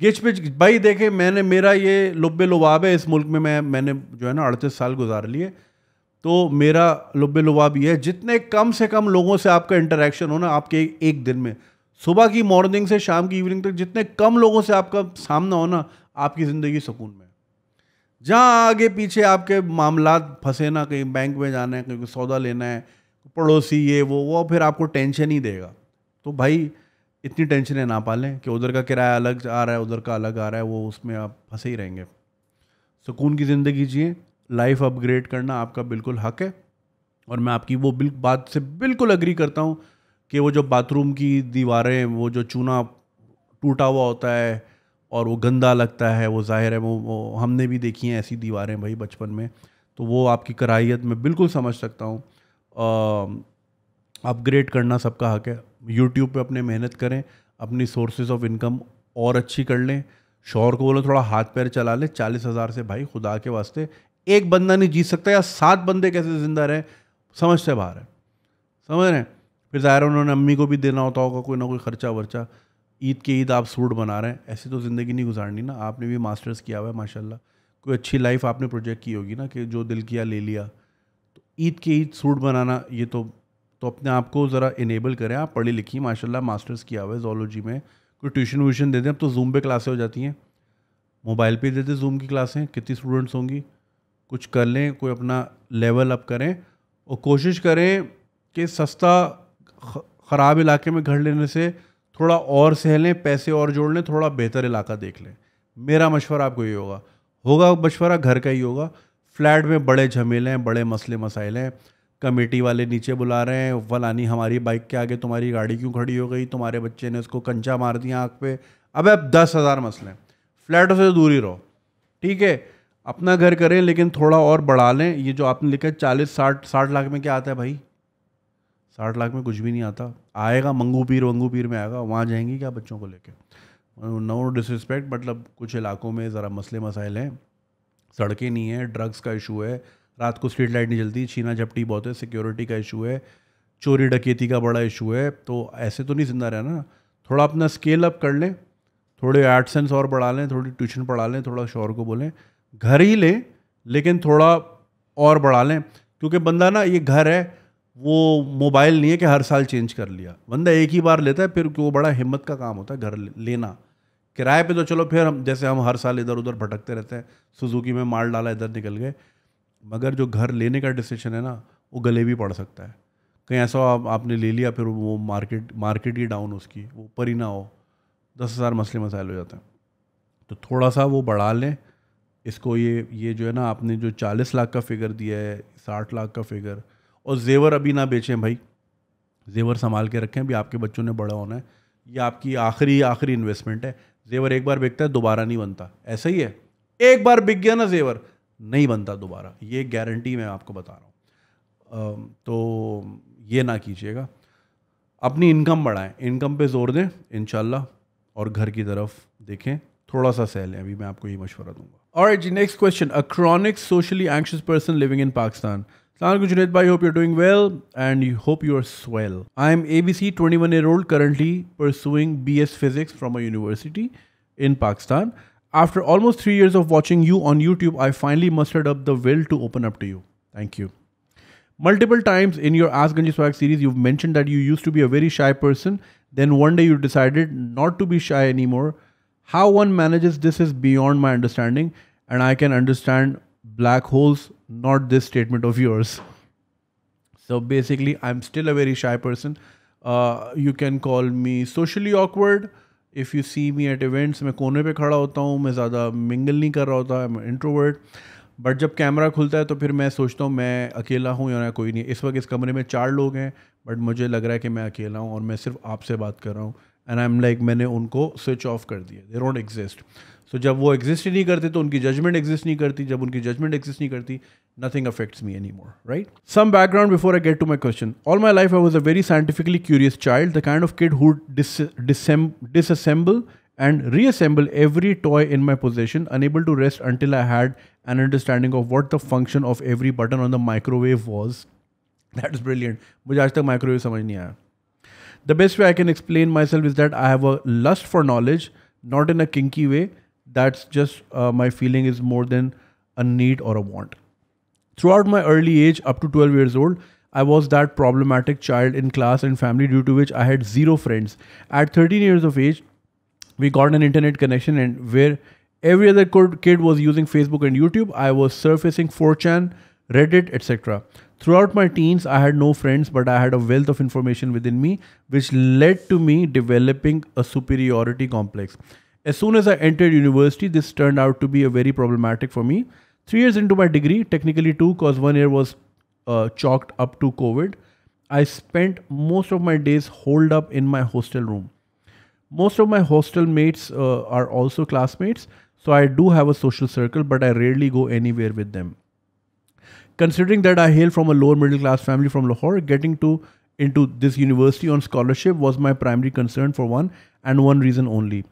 गिच पिच भाई देखे मैंने मेरा ये लुब्बे लुबाब है इस मुल्क में मैं मैंने जो है ना अड़तीस साल गुजार लिए तो मेरा लुब्बे लुबाब ये है जितने कम से कम लोगों से आपका इंटरेक्शन हो ना आपके एक दिन में सुबह की मॉर्निंग से शाम की इवनिंग तक जितने कम लोगों से आपका सामना हो ना आपकी ज़िंदगी सुकून में जहाँ आगे पीछे आपके मामला फंसे ना कहीं बैंक में जाना है कहीं सौदा लेना है पड़ोसी ये वो वो फिर आपको टेंशन ही देगा तो भाई इतनी टेंशनें ना पालें कि उधर का किराया अलग आ रहा है उधर का अलग आ रहा है वो उसमें आप फंसे ही रहेंगे सुकून की ज़िंदगी जिए लाइफ अपग्रेड करना आपका बिल्कुल हक है और मैं आपकी वो बिल बात से बिल्कुल अग्री करता हूँ कि वो जो बाथरूम की दीवारें वो जो चूना टूटा हुआ होता है और वो गंदा लगता है वो जाहिर है वो, वो हमने भी देखी हैं ऐसी दीवारें भाई बचपन में तो वो आपकी कराहियत मैं बिल्कुल समझ सकता हूँ अपग्रेड करना सबका हक है यूट्यूब पे अपने मेहनत करें अपनी सोर्सेज ऑफ इनकम और अच्छी कर लें शोर को बोलो थोड़ा हाथ पैर चला लें चालीस हज़ार से भाई खुदा के वास्ते एक बंदा नहीं जीत सकता या सात बंदे कैसे ज़िंदा रहें समझ से बाहर है समझ रहे हैं फिर ज़ाहिर उन्होंने अम्मी को भी देना होता होगा कोई ना कोई खर्चा वर्चा ईद के ईद आप सूट बना रहे हैं ऐसी तो ज़िंदगी नहीं गुजारनी ना आपने भी मास्टर्स किया हुआ है माशाल्लाह कोई अच्छी लाइफ आपने प्रोजेक्ट की होगी ना कि जो दिल किया ले लिया ईद के ईद सूट बनाना ये तो तो अपने आप को ज़रा इनेबल करें आप पढ़ी लिखी माशाल्लाह मास्टर्स किया हुआ है जोलॉजी में कोई ट्यूशन व्यूशन दे दें अब तो जूम पे क्लासें हो जाती हैं मोबाइल पे दे दें जूम की क्लासें कितनी स्टूडेंट्स होंगी कुछ कर लें कोई अपना लेवल अप करें और कोशिश करें कि सस्ता ख़राब इलाके में घर लेने से थोड़ा और सह लें पैसे और जोड़ लें थोड़ा बेहतर इलाका देख लें मेरा मशवरा आपको ये होगा होगा मशवरा घर का ही होगा फ्लैट में बड़े झमेले हैं बड़े मसले मसाइल हैं कमेटी वाले नीचे बुला रहे हैं फलानी हमारी बाइक के आगे तुम्हारी गाड़ी क्यों खड़ी हो गई तुम्हारे बच्चे ने उसको कंचा मार दिया आँख पे अब अब दस हज़ार मसले हैं फ्लैटों से दूर ही रहो ठीक है अपना घर करें लेकिन थोड़ा और बढ़ा लें ये जो आपने लिखा है चालीस साठ साठ लाख में क्या आता है भाई साठ लाख में कुछ भी नहीं आता आएगा मंगू पीर वंगू पीर में आएगा वहाँ जाएंगी क्या बच्चों को लेके नो डिसरिस्पेक्ट मतलब कुछ इलाकों में ज़रा मसले मसाइल हैं सड़कें नहीं है ड्रग्स का इशू है रात को स्ट्रीट लाइट नहीं जलती छीना झपटी बहुत है सिक्योरिटी का इशू है चोरी डकैती का बड़ा इशू है तो ऐसे तो नहीं जिंदा रहना थोड़ा अपना स्केल अप कर लें थोड़े आर्ट सेंस और बढ़ा लें थोड़ी ट्यूशन पढ़ा लें थोड़ा शोर को बोलें घर ही लें लेकिन थोड़ा और बढ़ा लें क्योंकि बंदा ना ये घर है वो मोबाइल नहीं है कि हर साल चेंज कर लिया बंदा एक ही बार लेता है फिर वो बड़ा हिम्मत का काम होता है घर लेना किराए पे तो चलो फिर हम जैसे हम हर साल इधर उधर भटकते रहते हैं सुजुकी में माल डाला इधर निकल गए मगर जो घर लेने का डिसीजन है ना वो गले भी पड़ सकता है कहीं ऐसा आप, आपने ले लिया फिर वो मार्केट मार्केट ही डाउन उसकी वो ऊपर ही ना हो दस हज़ार मसले मसाइल हो जाते हैं तो थोड़ा सा वो बढ़ा लें इसको ये ये जो है ना आपने जो चालीस लाख का फिगर दिया है साठ लाख का फिगर और जेवर अभी ना बेचें भाई जेवर संभाल के रखें भी आपके बच्चों ने बड़ा होना है ये आपकी आखिरी आखिरी इन्वेस्टमेंट है जेवर एक बार बिकता है दोबारा नहीं बनता ऐसा ही है एक बार बिक गया ना जेवर नहीं बनता दोबारा ये गारंटी मैं आपको बता रहा हूँ तो ये ना कीजिएगा अपनी इनकम बढ़ाएं इनकम पे जोर दें इन और घर की तरफ देखें थोड़ा सा सह लें अभी मैं आपको ये मशवरा दूंगा और जी next question a chronic socially anxious person living in Pakistan Assalamualaikum Junaid bhai, hope you're doing well and you hope you are swell. I'm ABC 21 year old currently pursuing BS Physics from a university in Pakistan. After almost three years of watching you on YouTube, I finally mustered up the will to open up to you. Thank you. Multiple times in your Ask Ganji Swag series, you've mentioned that you used to be a very shy person. Then one day you decided not to be shy anymore. How one manages this is beyond my understanding and I can understand black holes not this statement of yours. So basically, I'm still a very shy person. Uh, you can call me socially awkward. If you see me at events मैं कोने पे खड़ा होता हूँ मैं ज़्यादा mingle नहीं कर रहा होता आई एम बट जब कैमरा खुलता है तो फिर मैं सोचता हूँ मैं अकेला हूँ या ना कोई नहीं इस वक्त इस कमरे में चार लोग हैं बट मुझे लग रहा है कि मैं अकेला हूँ और मैं सिर्फ आपसे बात कर रहा हूँ एंड आई एम लाइक मैंने उनको स्विच ऑफ कर दिया दे डोंट एग्जिस्ट तो जब वो एग्जिस्ट ही नहीं करते तो उनकी जजमेंट एग्जिस्ट नहीं करती जब उनकी जजमेंट एग्जिस्ट नहीं करती nothing affects me any more right some background before I get to my question all my life I was a very scientifically curious child the kind of kid who disassemble and reassemble every toy in my position unable to rest until I had an understanding of what the function of every button on the microwave was that is brilliant मुझे आज तक microwave समझ नहीं आया the best way I can explain myself is that I have a lust for knowledge not in a kinky way that's just uh, my feeling is more than a need or a want. Throughout my early age, up to 12 years old, I was that problematic child in class and family due to which I had zero friends. At 13 years of age, we got an internet connection and where every other kid was using Facebook and YouTube, I was surfacing 4chan, Reddit, etc. Throughout my teens, I had no friends, but I had a wealth of information within me, which led to me developing a superiority complex. As soon as I entered university, this turned out to be a very problematic for me. Three years into my degree, technically two, cause one year was uh, chalked up to COVID. I spent most of my days holed up in my hostel room. Most of my hostel mates uh, are also classmates, so I do have a social circle, but I rarely go anywhere with them. Considering that I hail from a lower middle class family from Lahore, getting to into this university on scholarship was my primary concern for one and one reason only.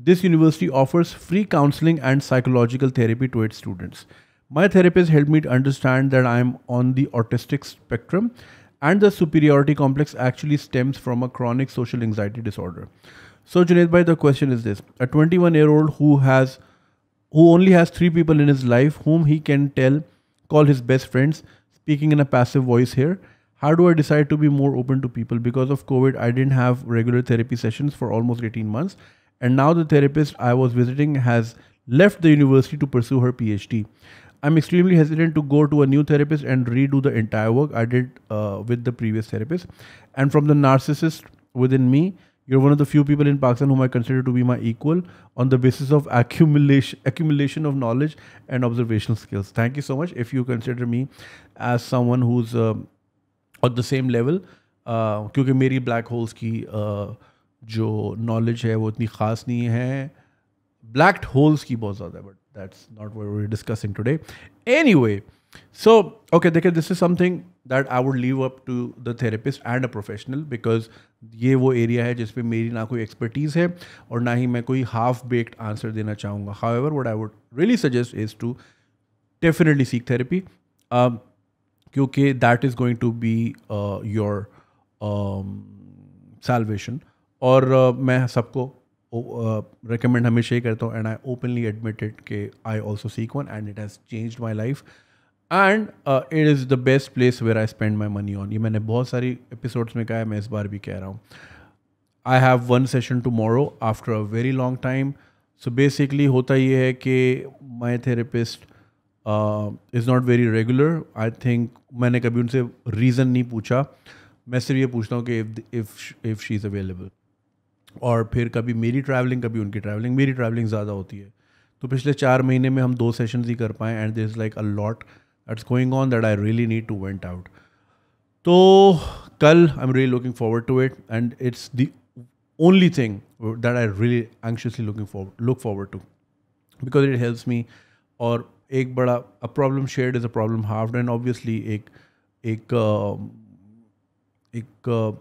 This university offers free counseling and psychological therapy to its students. My therapist helped me to understand that I am on the autistic spectrum and the superiority complex actually stems from a chronic social anxiety disorder. So Junaid bhai, the question is this. A 21 year old who has who only has three people in his life whom he can tell call his best friends speaking in a passive voice here how do i decide to be more open to people because of covid i didn't have regular therapy sessions for almost 18 months and now the therapist I was visiting has left the university to pursue her PhD. I'm extremely hesitant to go to a new therapist and redo the entire work I did uh, with the previous therapist. And from the narcissist within me, you're one of the few people in Pakistan whom I consider to be my equal on the basis of accumulation accumulation of knowledge and observational skills. Thank you so much. If you consider me as someone who's uh, the same level, uh, my black holes holes uh, जो knowledge है वो इतनी ख़ास नहीं है black holes की बहुत ज़्यादा है but that's not we discussing today anyway so okay देखिए this is something that I would leave up to the therapist and a professional because ये वो एरिया है जिसमें मेरी ना कोई एक्सपर्टीज़ है और ना ही मैं कोई हाफ बेक्ड आंसर देना चाहूँगा however what I would really suggest is to definitely seek therapy क्योंकि that is going to be your salvation और uh, मैं सबको रिकमेंड uh, हमेशा ही करता हूँ एंड आई ओपनली एडमिटेड के I also seek one and it has change my life and it is the best place where I spend my money on ये मैंने बहुत सारी एपिसोड्स में कहा है मैं इस बार भी कह रहा हूँ I have one session tomorrow after a very long time so basically होता ये है कि my therapist is not very regular I think मैंने कभी उनसे रीज़न नहीं पूछा मैं सिर्फ ये पूछता हूँ कि if if she is available और फिर कभी मेरी ट्रैवलिंग कभी उनकी ट्रैवलिंग मेरी ट्रैवलिंग ज़्यादा होती है तो पिछले चार महीने में हम दो सेशन ही कर पाए and this like a lot that's going on that I really need to vent out तो कल I am really looking forward to it and it's the only thing that I really anxiously looking look forward to because it helps me और एक बड़ा a problem shared is a problem half and obviously एक एक um, एक uh,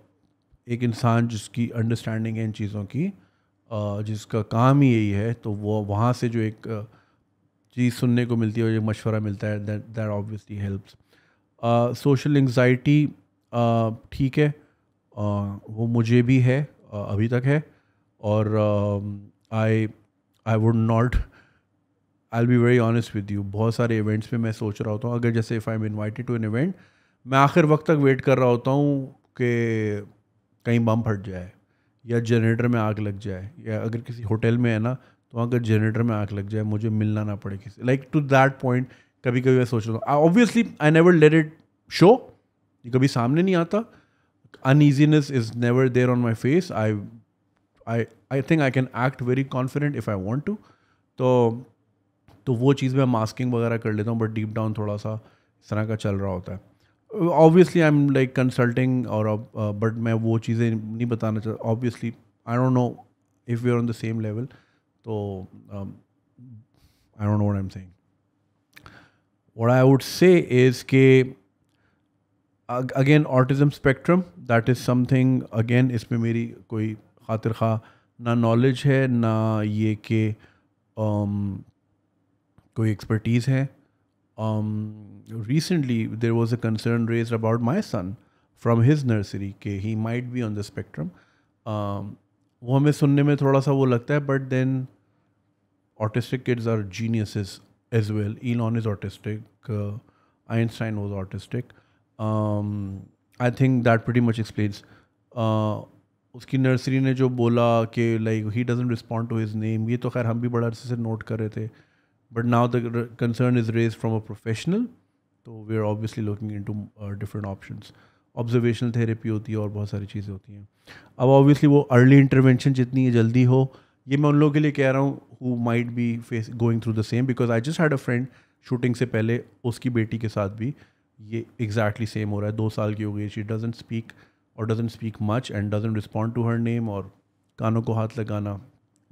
एक इंसान जिसकी understanding है इन चीज़ों की जिसका काम ही यही है तो वो वहाँ से जो एक चीज़ सुनने को मिलती है और एक मशवरा मिलता है that that obviously helps social anxiety ठीक है uh, वो मुझे भी है uh, अभी तक है और I I would not I be very honest with you बहुत सारे इवेंट्स में मैं सोच रहा होता हूँ अगर जैसे if I am invited to an event मैं आखिर वक्त तक वेट कर रहा होता हूँ कि कहीं बम फट जाए या जनरेटर में आग लग जाए या अगर किसी होटल में है ना तो अगर जनरेटर में आग लग जाए मुझे मिलना ना पड़े किसी लाइक टू दैट पॉइंट कभी कभी मैं सोच रहा हूँ obviously I never let it show ये कभी सामने नहीं आता uneasiness is never there on my face I I I think I can act very confident if I want to तो तो वो चीज़ मैं मास्किंग वगैरह कर लेता हूँ बट डीप डाउन थोड़ा सा इस तरह का चल रहा होता है obviously I am like consulting और बट मैं वो चीज़ें नहीं बताना चाहता obviously I don't know if you are on the same level तो I don't know what I am saying what I would say is के again autism spectrum that is something again इसमें मेरी कोई खातिर खा ना नॉलेज है ना ये कि um, कोई एक्सपर्टीज़ है um, recently there was a concern raised about my son from his nursery के he might be on the spectrum um, वो हमें सुनने में थोड़ा सा वो लगता है but then autistic kids are geniuses as well. Elon is autistic. Uh, Einstein was autistic. Um, I think that pretty much explains. Uh, उसकी नर्सरी ने जो बोला कि like he doesn't respond to his name ये तो खैर हम भी बड़ा अरसे से नोट कर रहे थे But now the concern is raised from a professional, तो we are obviously looking in to different option observational therapy होती है और बहुत सारी चीज़ें होती हैं अब ऑब्वियसली वो अर्ली इंटरवेंशन जितनी है जल्दी हो ये मैं उन लोगों के लिए कह रहा हूँ who might be face going through the same because I just had a friend shooting से पहले उसकी बेटी के साथ भी ये एग्जैक्टली exactly सेम हो रहा है दो साल की हो गई शी डजेंट स्पीक और doesn't speak much and doesn't respond to her name और कानों को हाथ लगाना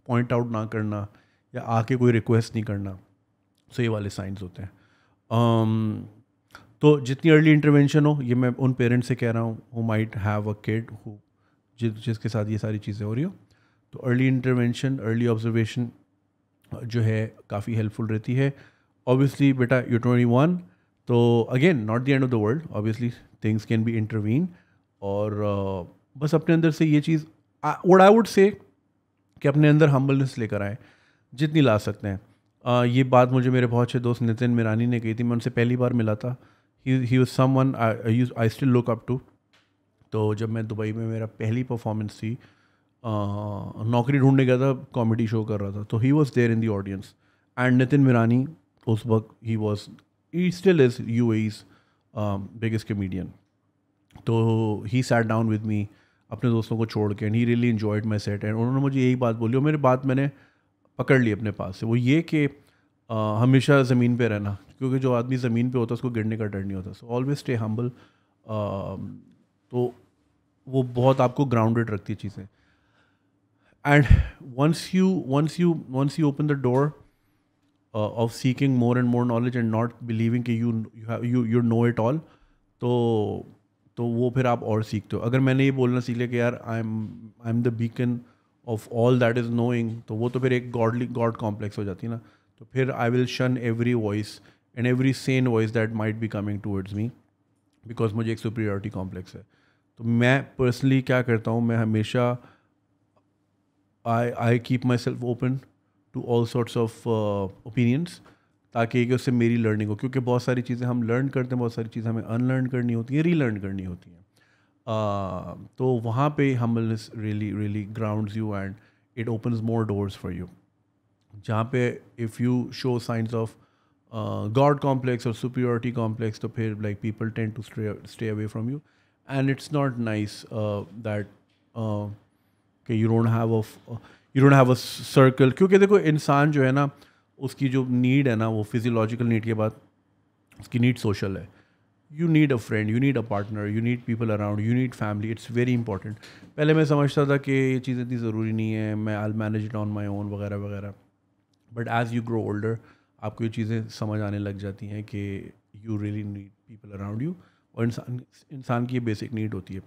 पॉइंट आउट ना करना या आके कोई रिक्वेस्ट नहीं करना सो ये वाले साइंस होते हैं um, तो जितनी अर्ली इंटरवेंशन हो ये मैं उन पेरेंट्स से कह रहा हूँ who might have a kid who जिसके साथ ये सारी चीज़ें हो रही हो तो अर्ली इंटरवेंशन अर्ली ऑब्जर्वेशन जो है काफ़ी हेल्पफुल रहती है ऑब्वियसली बेटा यू ट्वेंटी वन तो again not the end of the world obviously things can be intervene और uh, बस अपने अंदर से ये चीज़ वट आई वुड से कि अपने अंदर हम्बलनेस लेकर आएँ जितनी ला सकते हैं आ, ये बात मुझे मेरे बहुत अच्छे दोस्त नितिन मिरानी ने कही थी मैं उनसे पहली बार मिला था he was someone I still look up to तो जब मैं दुबई में मेरा पहली परफॉर्मेंस थी आ, नौकरी ढूंढने गया था कॉमेडी शो कर रहा था तो he was there in the audience and Nitin Mirani उस वक्त he was he still is UAE's biggest comedian तो he sat down with me अपने दोस्तों को छोड़ के and he really enjoyed my set and उन्होंने मुझे यही बात बोली और मेरी बात मैंने पकड़ ली अपने पास से वो ये कि हमेशा ज़मीन पे रहना क्योंकि जो आदमी ज़मीन पे होता है उसको गिरने का डर नहीं होता सो ऑलवेज स्टे हम्बल तो वो बहुत आपको ग्राउंडेड रखती है चीज़ें and once you once you once you open the door of seeking more and more knowledge and not believing you you you know it all तो तो वो फिर आप और सीखते हो अगर मैंने ये बोलना सीख लिया कि यार I am I am the beacon of all that is knowing तो वो तो फिर एक गॉडली गॉड कॉम्प्लेक्स हो जाती है ना तो फिर I will shun every voice and every sane voice that might be coming towards me because मुझे एक सुपीरियॉरिटी कॉम्प्लेक्स है तो मैं पर्सनली क्या करता हूँ मैं हमेशा I I keep myself open to all sorts of opinions ताकि कि उससे मेरी लर्निंग हो क्योंकि बहुत सारी चीज़ें हम लर्न करते हैं बहुत सारी चीज़ें हमें अनलर्न करनी होती हैं रीलर्न करनी होती हैं Um, तो वहाँ पे हमल really really ground you and it opens more doors for you जहाँ पे if you show signs of god complex और सुपीरियोरिटी कॉम्प्लेक्स तो फिर like people tend to stay away from you and it's not nice that के you don't have you don't have a circle क्योंकि देखो इंसान जो है ना उसकी जो नीड है ना वो फिजियोलॉजिकल नीड के बाद उसकी नीड सोशल है you need a friend you need a partner you need people around you need family it's very important पहले मैं समझता था कि ये चीज़ इतनी ज़रूरी नहीं है मैं I manage it on my own वगैरह वगैरह but as you grow older आपको ये चीज़ें समझ आने लग जाती हैं कि you really need people around you और इंसान इंसान की ये बेसिक नीड होती है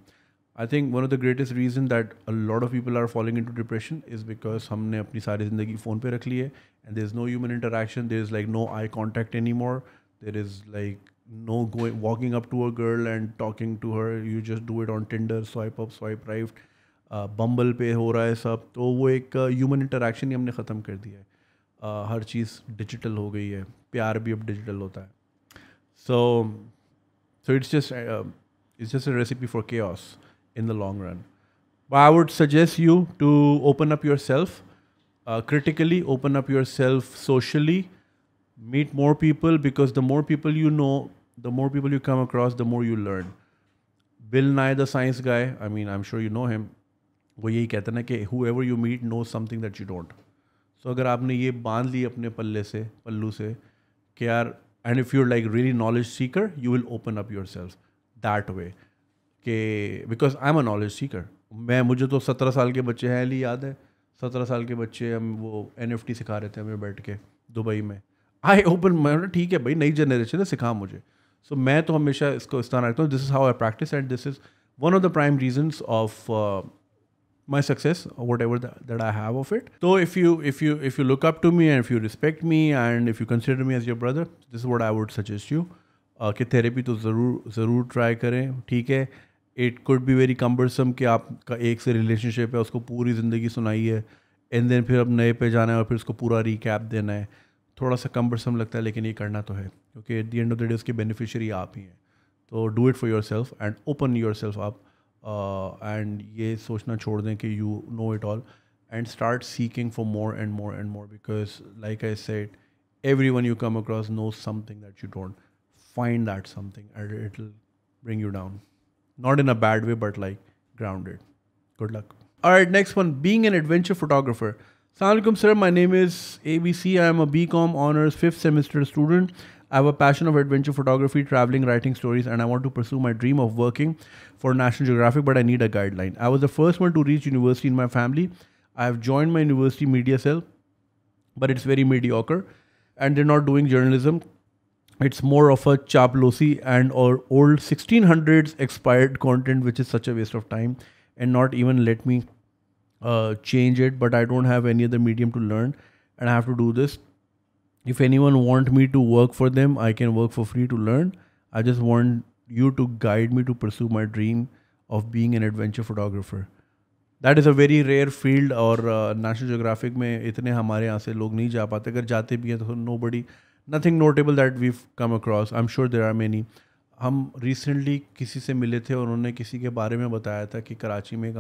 I think one of the greatest reason that a lot of people are following in to depression is because हमने अपनी सारी ज़िंदगी फ़ोन पे रख ली है and there is no human interaction there is like no eye contact any more there is like no going walking up to a girl and talking to her you just do it on tinder swipe up swipe right Bumble uh, पे हो रहा है सब तो वो एक human uh, interaction ही हमने ख़त्म कर दिया है uh, हर चीज़ डिजिटल हो गई है प्यार भी अब डिजिटल होता है so so it's just it's just a recipe for के in the long run I would suggest you to open up yourself critically open up yourself socially meet more people because the more people you know the more people you come across the more you learn Bill Nye the science guy I mean I am sure you know him वो यही कहते ना कि whoever you meet know something that you don't so अगर आपने ये बांध ली अपने पल्ले से पल्लू से कि यार and if you like really knowledge seeker you will open up yourself that way के because I am a knowledge seeker मैं मुझे तो सत्रह साल के बच्चे हैं ली याद है सत्रह साल के बच्चे हम वो एन सिखा रहे थे हमें बैठ के दुबई में आई ओपन मैं ठीक है भाई नई जनरेशन है सिखा मुझे सो मैं तो हमेशा इसको इस तरह रखता हूँ this is how I practise and this is one of the prime reasons of my success whatever that I have of it तो if you if you if you look up to me and if you respect me and if you consider me as your brother this what I would suggest you कि therapy तो ज़रूर ज़रूर try करें ठीक है it could be very cumbersome कि आपका एक से रिलेशनशिप है उसको पूरी ज़िंदगी सुनाई है एंड देन फिर अब नए पे जाना है और फिर उसको पूरा रिकैप देना है थोड़ा सा कम्बरसम लगता है लेकिन ये करना तो है क्योंकि at the end of the day उसके बेनिफिशियरी आप ही हैं तो do it for yourself and open yourself आप एंड ये सोचना छोड़ दें कि you know it all and start seeking for more and more and more because like I said everyone you come across know something that you don't find that something and it will bring you down not in a bad way but like good luck और at next one being an adventure photographer सलामकुम sir my name is A B C I am a B com honours fifth semester student I have a passion of adventure photography, traveling, writing stories, and I want to pursue my dream of working for National Geographic, but I need a guideline. I was the first one to reach university in my family. I have joined my university media cell, but it's very mediocre, and they're not doing journalism. It's more of a chaplosi and or old 1600s expired content, which is such a waste of time, and not even let me uh, change it. But I don't have any other medium to learn, and I have to do this if anyone want me to work for them i can work for free to learn i just want you to guide me to pursue my dream of being an adventure photographer that is a very rare field or uh, national geographic mein it's not yahan se log nahi ja pate agar jaate bhi hain nobody nothing notable that we've come across i'm sure there are many हम recently किसी से मिले थे और उन्होंने किसी के बारे में बताया था कि कराची में एक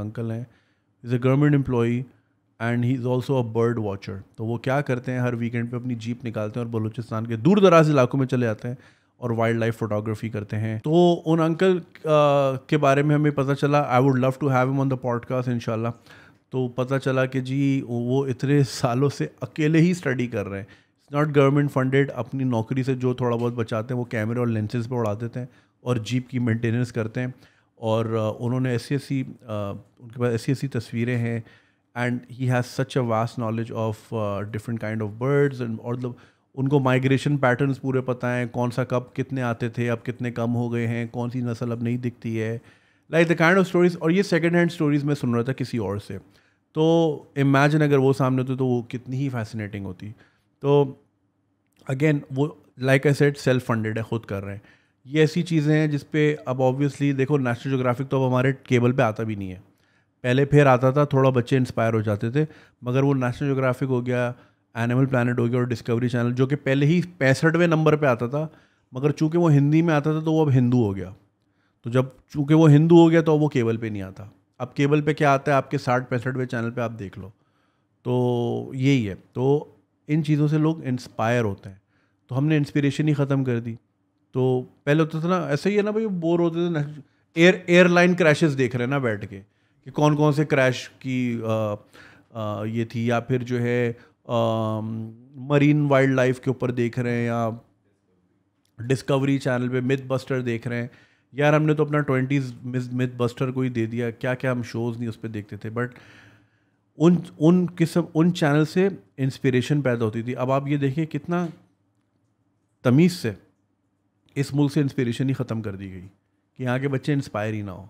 and he is also a bird watcher तो वो क्या करते हैं हर वीकेंड पे अपनी जीप निकालते हैं और बलूचिस्तान के दूर दराज इलाकों में चले जाते हैं और वाइल्ड लाइफ फोटोग्राफी करते हैं तो उन अंकल के बारे में हमें पता चला I would love to have him on the podcast in तो पता चला कि जी वो इतने सालों से अकेले ही स्टडी कर रहे हैं इट्स नॉट गवर्नमेंट फंडेड अपनी नौकरी से जो थोड़ा बहुत बचाते हैं वो कैमरे और लेंसेज पर उड़ा देते हैं और जीप की मेंटेनेंस करते हैं और उन्होंने ऐसी ऐसी उनके पास ऐसी ऐसी तस्वीरें हैं and he has such a vast knowledge of different kind of birds and और मतलब उनको माइग्रेशन पैटर्न पूरे पता हैं कौन सा कब कितने आते थे अब कितने कम हो गए हैं कौन सी नस्ल अब नहीं दिखती है like the kind of stories और ये सेकेंड हैंड स्टोरीज मैं सुन रहा था किसी और से तो इमेजिन अगर वो सामने होते तो वो कितनी ही फैसिनेटिंग होती तो अगेन वो like I said self funded है ख़ुद कर रहे हैं ये ऐसी चीज़ें हैं जिसपे अब ऑब्वियसली देखो नेशनल जोग्राफिक तो अब हमारे केबल पे आता भी नहीं है पहले फिर आता था थोड़ा बच्चे इंस्पायर हो जाते थे मगर वो नेशनल जोग्राफिक हो गया एनिमल प्लानट हो गया और डिस्कवरी चैनल जो कि पहले ही पैंसठवें नंबर पर आता था मगर चूँकि वो हिंदी में आता था तो वो अब हिंदू हो गया तो जब चूँकि वो हिंदू हो गया तो वो केबल पे नहीं आता अब केबल पे क्या आता है आपके साठ पैंसठवें चैनल पे आप देख लो तो यही है तो इन चीज़ों से लोग इंस्पायर होते हैं तो हमने इंस्पिरेशन ही ख़त्म कर दी तो पहले होता था ना ऐसे ही है ना भाई बोर होते थे ना एयर एयरलाइन क्रैशेस देख रहे हैं ना बैठ के कि कौन कौन से क्रैश की आ, आ, ये थी या फिर जो है मरीन वाइल्ड लाइफ के ऊपर देख रहे हैं या डिस्कवरी चैनल पे मिथ बस्टर देख रहे हैं यार हमने तो अपना ट्वेंटीज़ मिथ बस्टर को ही दे दिया क्या क्या हम शोज़ नहीं उस पर देखते थे बट उन उन किस्म उन चैनल से इंस्पिरेशन पैदा होती थी अब आप ये देखें कितना तमीज़ से इस मुल्क से इंस्पिरेशन ही ख़त्म कर दी गई कि यहाँ के बच्चे इंस्पायर ही ना हो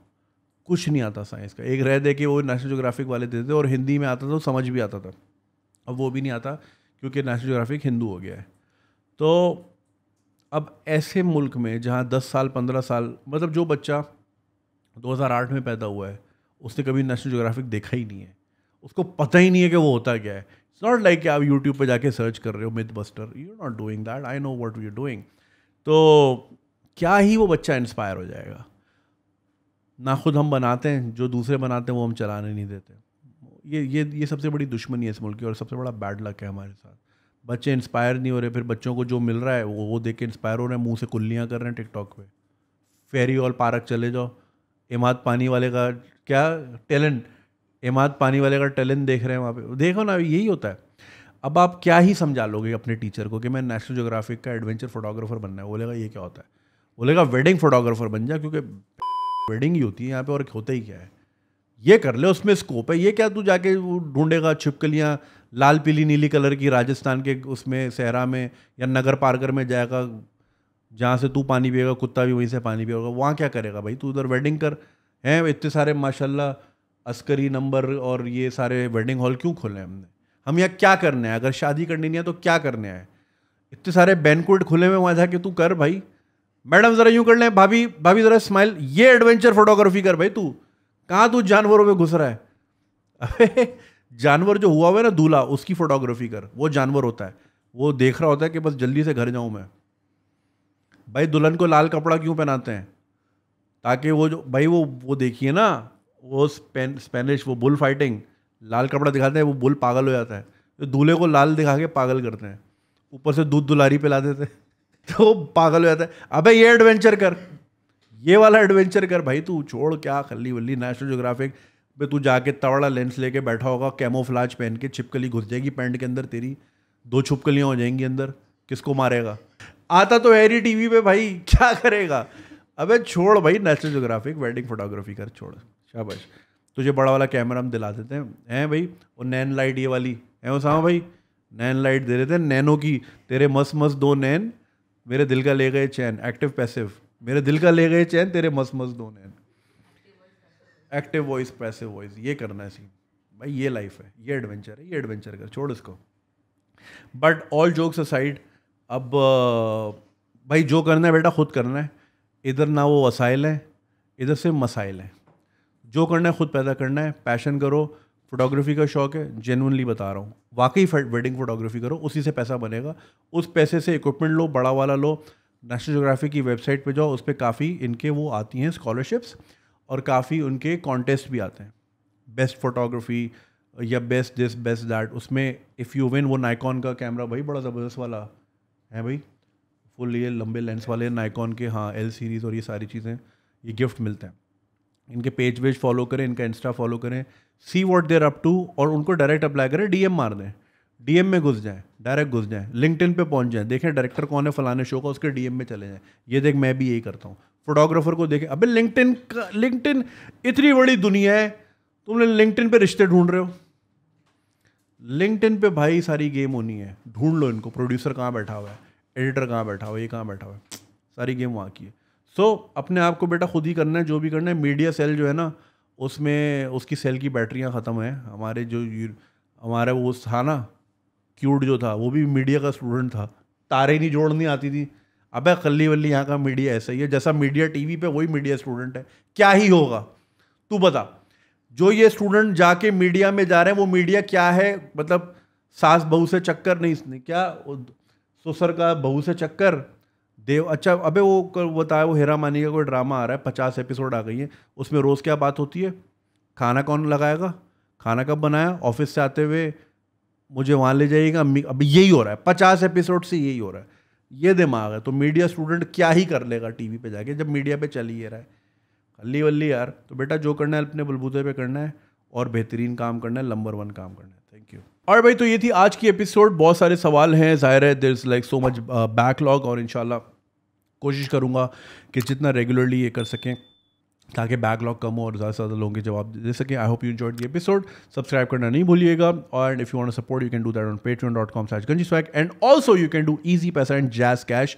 कुछ नहीं आता साइंस का एक रह दे के वो नेशनल जोग्राफिक वाले देते और हिंदी में आता था तो समझ भी आता था अब वो भी नहीं आता क्योंकि नेशनल जोग्राफिक हिंदू हो गया है तो अब ऐसे मुल्क में जहाँ दस साल पंद्रह साल मतलब जो बच्चा 2008 में पैदा हुआ है उसने कभी नेशनल जोग्राफिक देखा ही नहीं है उसको पता ही नहीं है कि वो होता क्या है इट्स नॉट लाइक कि आप यूट्यूब पर जाके सर्च कर रहे हो myth buster you not doing that I know what you doing तो क्या ही वो बच्चा इंस्पायर हो जाएगा ना खुद हम बनाते हैं जो दूसरे बनाते हैं वो हम चलाने नहीं देते ये ये ये सबसे बड़ी दुश्मनी है इस मुल्क की और सबसे बड़ा बैड लक है हमारे साथ बच्चे इंस्पायर नहीं हो रहे फिर बच्चों को जो मिल रहा है वो वो देख के इंस्पायर हो रहे हैं मुंह से कुल्लियाँ कर रहे हैं टिकटॉक पे फेरी और पार्क चले जाओ इमाद पानी वाले का क्या टैलेंट इमाद पानी वाले का टैलेंट देख रहे हैं वहाँ पे देखो ना यही होता है अब आप क्या ही समझा लोगे अपने टीचर को कि मैं नेशनल जोग्राफिक का एडवेंचर फोटोग्राफर बनना है बोलेगा ये क्या होता है बोलेगा वेडिंग फोटोग्राफर बन जा क्योंकि वेडिंग ही होती है यहाँ पे और होता ही क्या है ये कर ले उसमें स्कोप है ये क्या तू जाके वो ढूंढेगा छिपकलियाँ लाल पीली नीली कलर की राजस्थान के उसमें सहरा में या नगर पार्कर में जाएगा जहाँ से तू पानी पिएगा कुत्ता भी वहीं से पानी पिएगा वहाँ क्या करेगा भाई तू उधर वेडिंग कर हैं इतने सारे माशाल्लाह अस्करी नंबर और ये सारे वेडिंग हॉल क्यों खोले हमने हम यहाँ क्या करने हैं अगर शादी करनी नहीं है तो क्या करने हैं इतने सारे बैनकुट खुले हुए वहाँ जाके तू कर भाई मैडम जरा यूं कर लें भाभी भाभी जरा स्माइल ये एडवेंचर फोटोग्राफी कर भाई तू कहाँ तू जानवरों में घुस रहा है अरे जानवर जो हुआ हुआ है ना दूल्हा उसकी फोटोग्राफी कर वो जानवर होता है वो देख रहा होता है कि बस जल्दी से घर जाऊँ मैं भाई दुल्हन को लाल कपड़ा क्यों पहनाते हैं ताकि वो जो भाई वो वो देखिए ना वो स्पेन स्पेनिश वो बुल फाइटिंग लाल कपड़ा दिखाते हैं वो बुल पागल हो जाता है तो दूल्हे को लाल दिखा के पागल करते हैं ऊपर से दूध दुलारी पिला देते हैं तो पागल हो जाता है अबे ये एडवेंचर कर ये वाला एडवेंचर कर भाई तू छोड़ क्या खली वल्ली नेशनल जोग्राफिक पे तू जाके तवड़ा लेंस लेके बैठा होगा कैमोफ्लाज पहन के छिपकली घुस जाएगी पैंट के अंदर तेरी दो छुपकलियाँ हो जाएंगी अंदर किसको मारेगा आता तो हैरी टी वी भाई क्या करेगा अबे छोड़ भाई नेशनल जोग्राफिक वेडिंग फोटोग्राफी कर छोड़ शाबाश तुझे बड़ा वाला कैमरा हम दिला देते हैं हैं भाई और नैन लाइट ये वाली है वो सामा भाई नैन लाइट दे देते हैं नैनो की तेरे मस्त मस्त दो नैन मेरे दिल का ले गए चैन एक्टिव पैसिव मेरे दिल का ले गए चैन तेरे मस्त मस्त दोनों एक्टिव वॉइस पैसिव वॉइस ये करना है सीन भाई ये लाइफ है ये एडवेंचर है ये एडवेंचर कर छोड़ इसको बट ऑल जोक्स असाइड अब भाई जो करना है बेटा खुद करना है इधर ना वो वसाइल हैं इधर से मसाइल हैं जो करना है खुद पैदा करना है पैशन करो फोटोग्राफी का शौक है जेनुअनली बता रहा हूँ वाकई वेडिंग फोटोग्राफी करो उसी से पैसा बनेगा उस पैसे से इक्विपमेंट लो बड़ा वाला लो नेशनल जोग्राफी की वेबसाइट पे जाओ उस पर काफ़ी इनके वो आती हैं स्कॉलरशिप्स और काफ़ी उनके कॉन्टेस्ट भी आते हैं बेस्ट फोटोग्राफी या बेस्ट दिस बेस्ट दैट उसमें इफ़ यू विन वो नाइकॉन का कैमरा भाई बड़ा ज़बरदस्त वाला है भाई फुल ये लंबे लेंस वाले नाइकॉन के हाँ एल सीरीज़ और ये सारी चीज़ें ये गिफ्ट मिलते हैं इनके पेज वेज फॉलो करें इनका इंस्टा फॉलो करें see what they're up to और उनको डायरेक्ट अप्लाई करें डीएम मार दें डीएम में घुस जाएँ डायरेक्ट घुस जाएँ लिंकड पे पहुंच जाएँ देखें डायरेक्टर कौन है फलाने शो का उसके डीएम में चले जाएँ ये देख मैं भी यही करता हूँ फोटोग्राफर को देखें अबे लिंकटिन लिंकटिन इतनी बड़ी दुनिया है तुमने लिंकटिन पे रिश्ते ढूंढ रहे हो लिंकटिन पे भाई सारी गेम होनी है ढूंढ लो इनको प्रोड्यूसर कहाँ बैठा हुआ है एडिटर कहाँ बैठा हुआ है ये कहाँ बैठा हुआ है सारी गेम वहाँ की है सो so, अपने आप को बेटा खुद ही करना है जो भी करना है मीडिया सेल जो है ना उसमें उसकी सेल की बैटरियाँ ख़त्म हैं हमारे जो हमारा वो था ना क्यूट जो था वो भी मीडिया का स्टूडेंट था तारे नहीं जोड़नी आती थी है कल्ली वल्ली यहाँ का मीडिया ऐसा ही है जैसा मीडिया टीवी पे वही मीडिया स्टूडेंट है क्या ही होगा तू बता जो ये स्टूडेंट जाके मीडिया में जा रहे हैं वो मीडिया क्या है मतलब सास बहू से चक्कर नहीं इसने क्या ससुर का बहू से चक्कर देव अच्छा अबे वो बताया वो हेरा मानी का कोई ड्रामा आ रहा है पचास एपिसोड आ गई है उसमें रोज़ क्या बात होती है खाना कौन लगाएगा खाना कब बनाया ऑफिस से आते हुए मुझे वहाँ ले जाइएगा अभी यही हो रहा है पचास एपिसोड से यही हो रहा है ये दिमाग है तो मीडिया स्टूडेंट क्या ही कर लेगा टीवी पे जाके जब मीडिया पे चल ही रहा है अल्ली वल्ली यार तो बेटा जो करना है अपने बलबूते पे करना है और बेहतरीन काम करना है नंबर वन काम करना है थैंक यू और भाई तो ये थी आज की एपिसोड बहुत सारे सवाल हैं जाहिर है there is like so much backlog और इनशाला कोशिश करूँगा कि जितना रेगुलरली ये कर सकें ताकि बैकलॉग कम हो और ज़्यादा से ज़्यादा लोगों के जवाब दे सकें I hope you enjoy the episode subscribe करना नहीं भूलिएगा और if you want support you can do that on Patreon dot com slash Ganji swag and also you can do easy पैसा एंड जैस कैश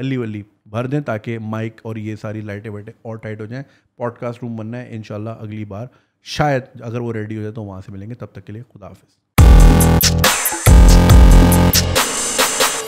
हल्ली वली भर दें ताकि माइक और ये सारी लाइटें वाइटें और टाइट हो जाएँ पॉडकास्ट रूम बनना है इन अगली बार शायद अगर वो रेडी हो जाए तो वहाँ से मिलेंगे तब तक के लिए खुदा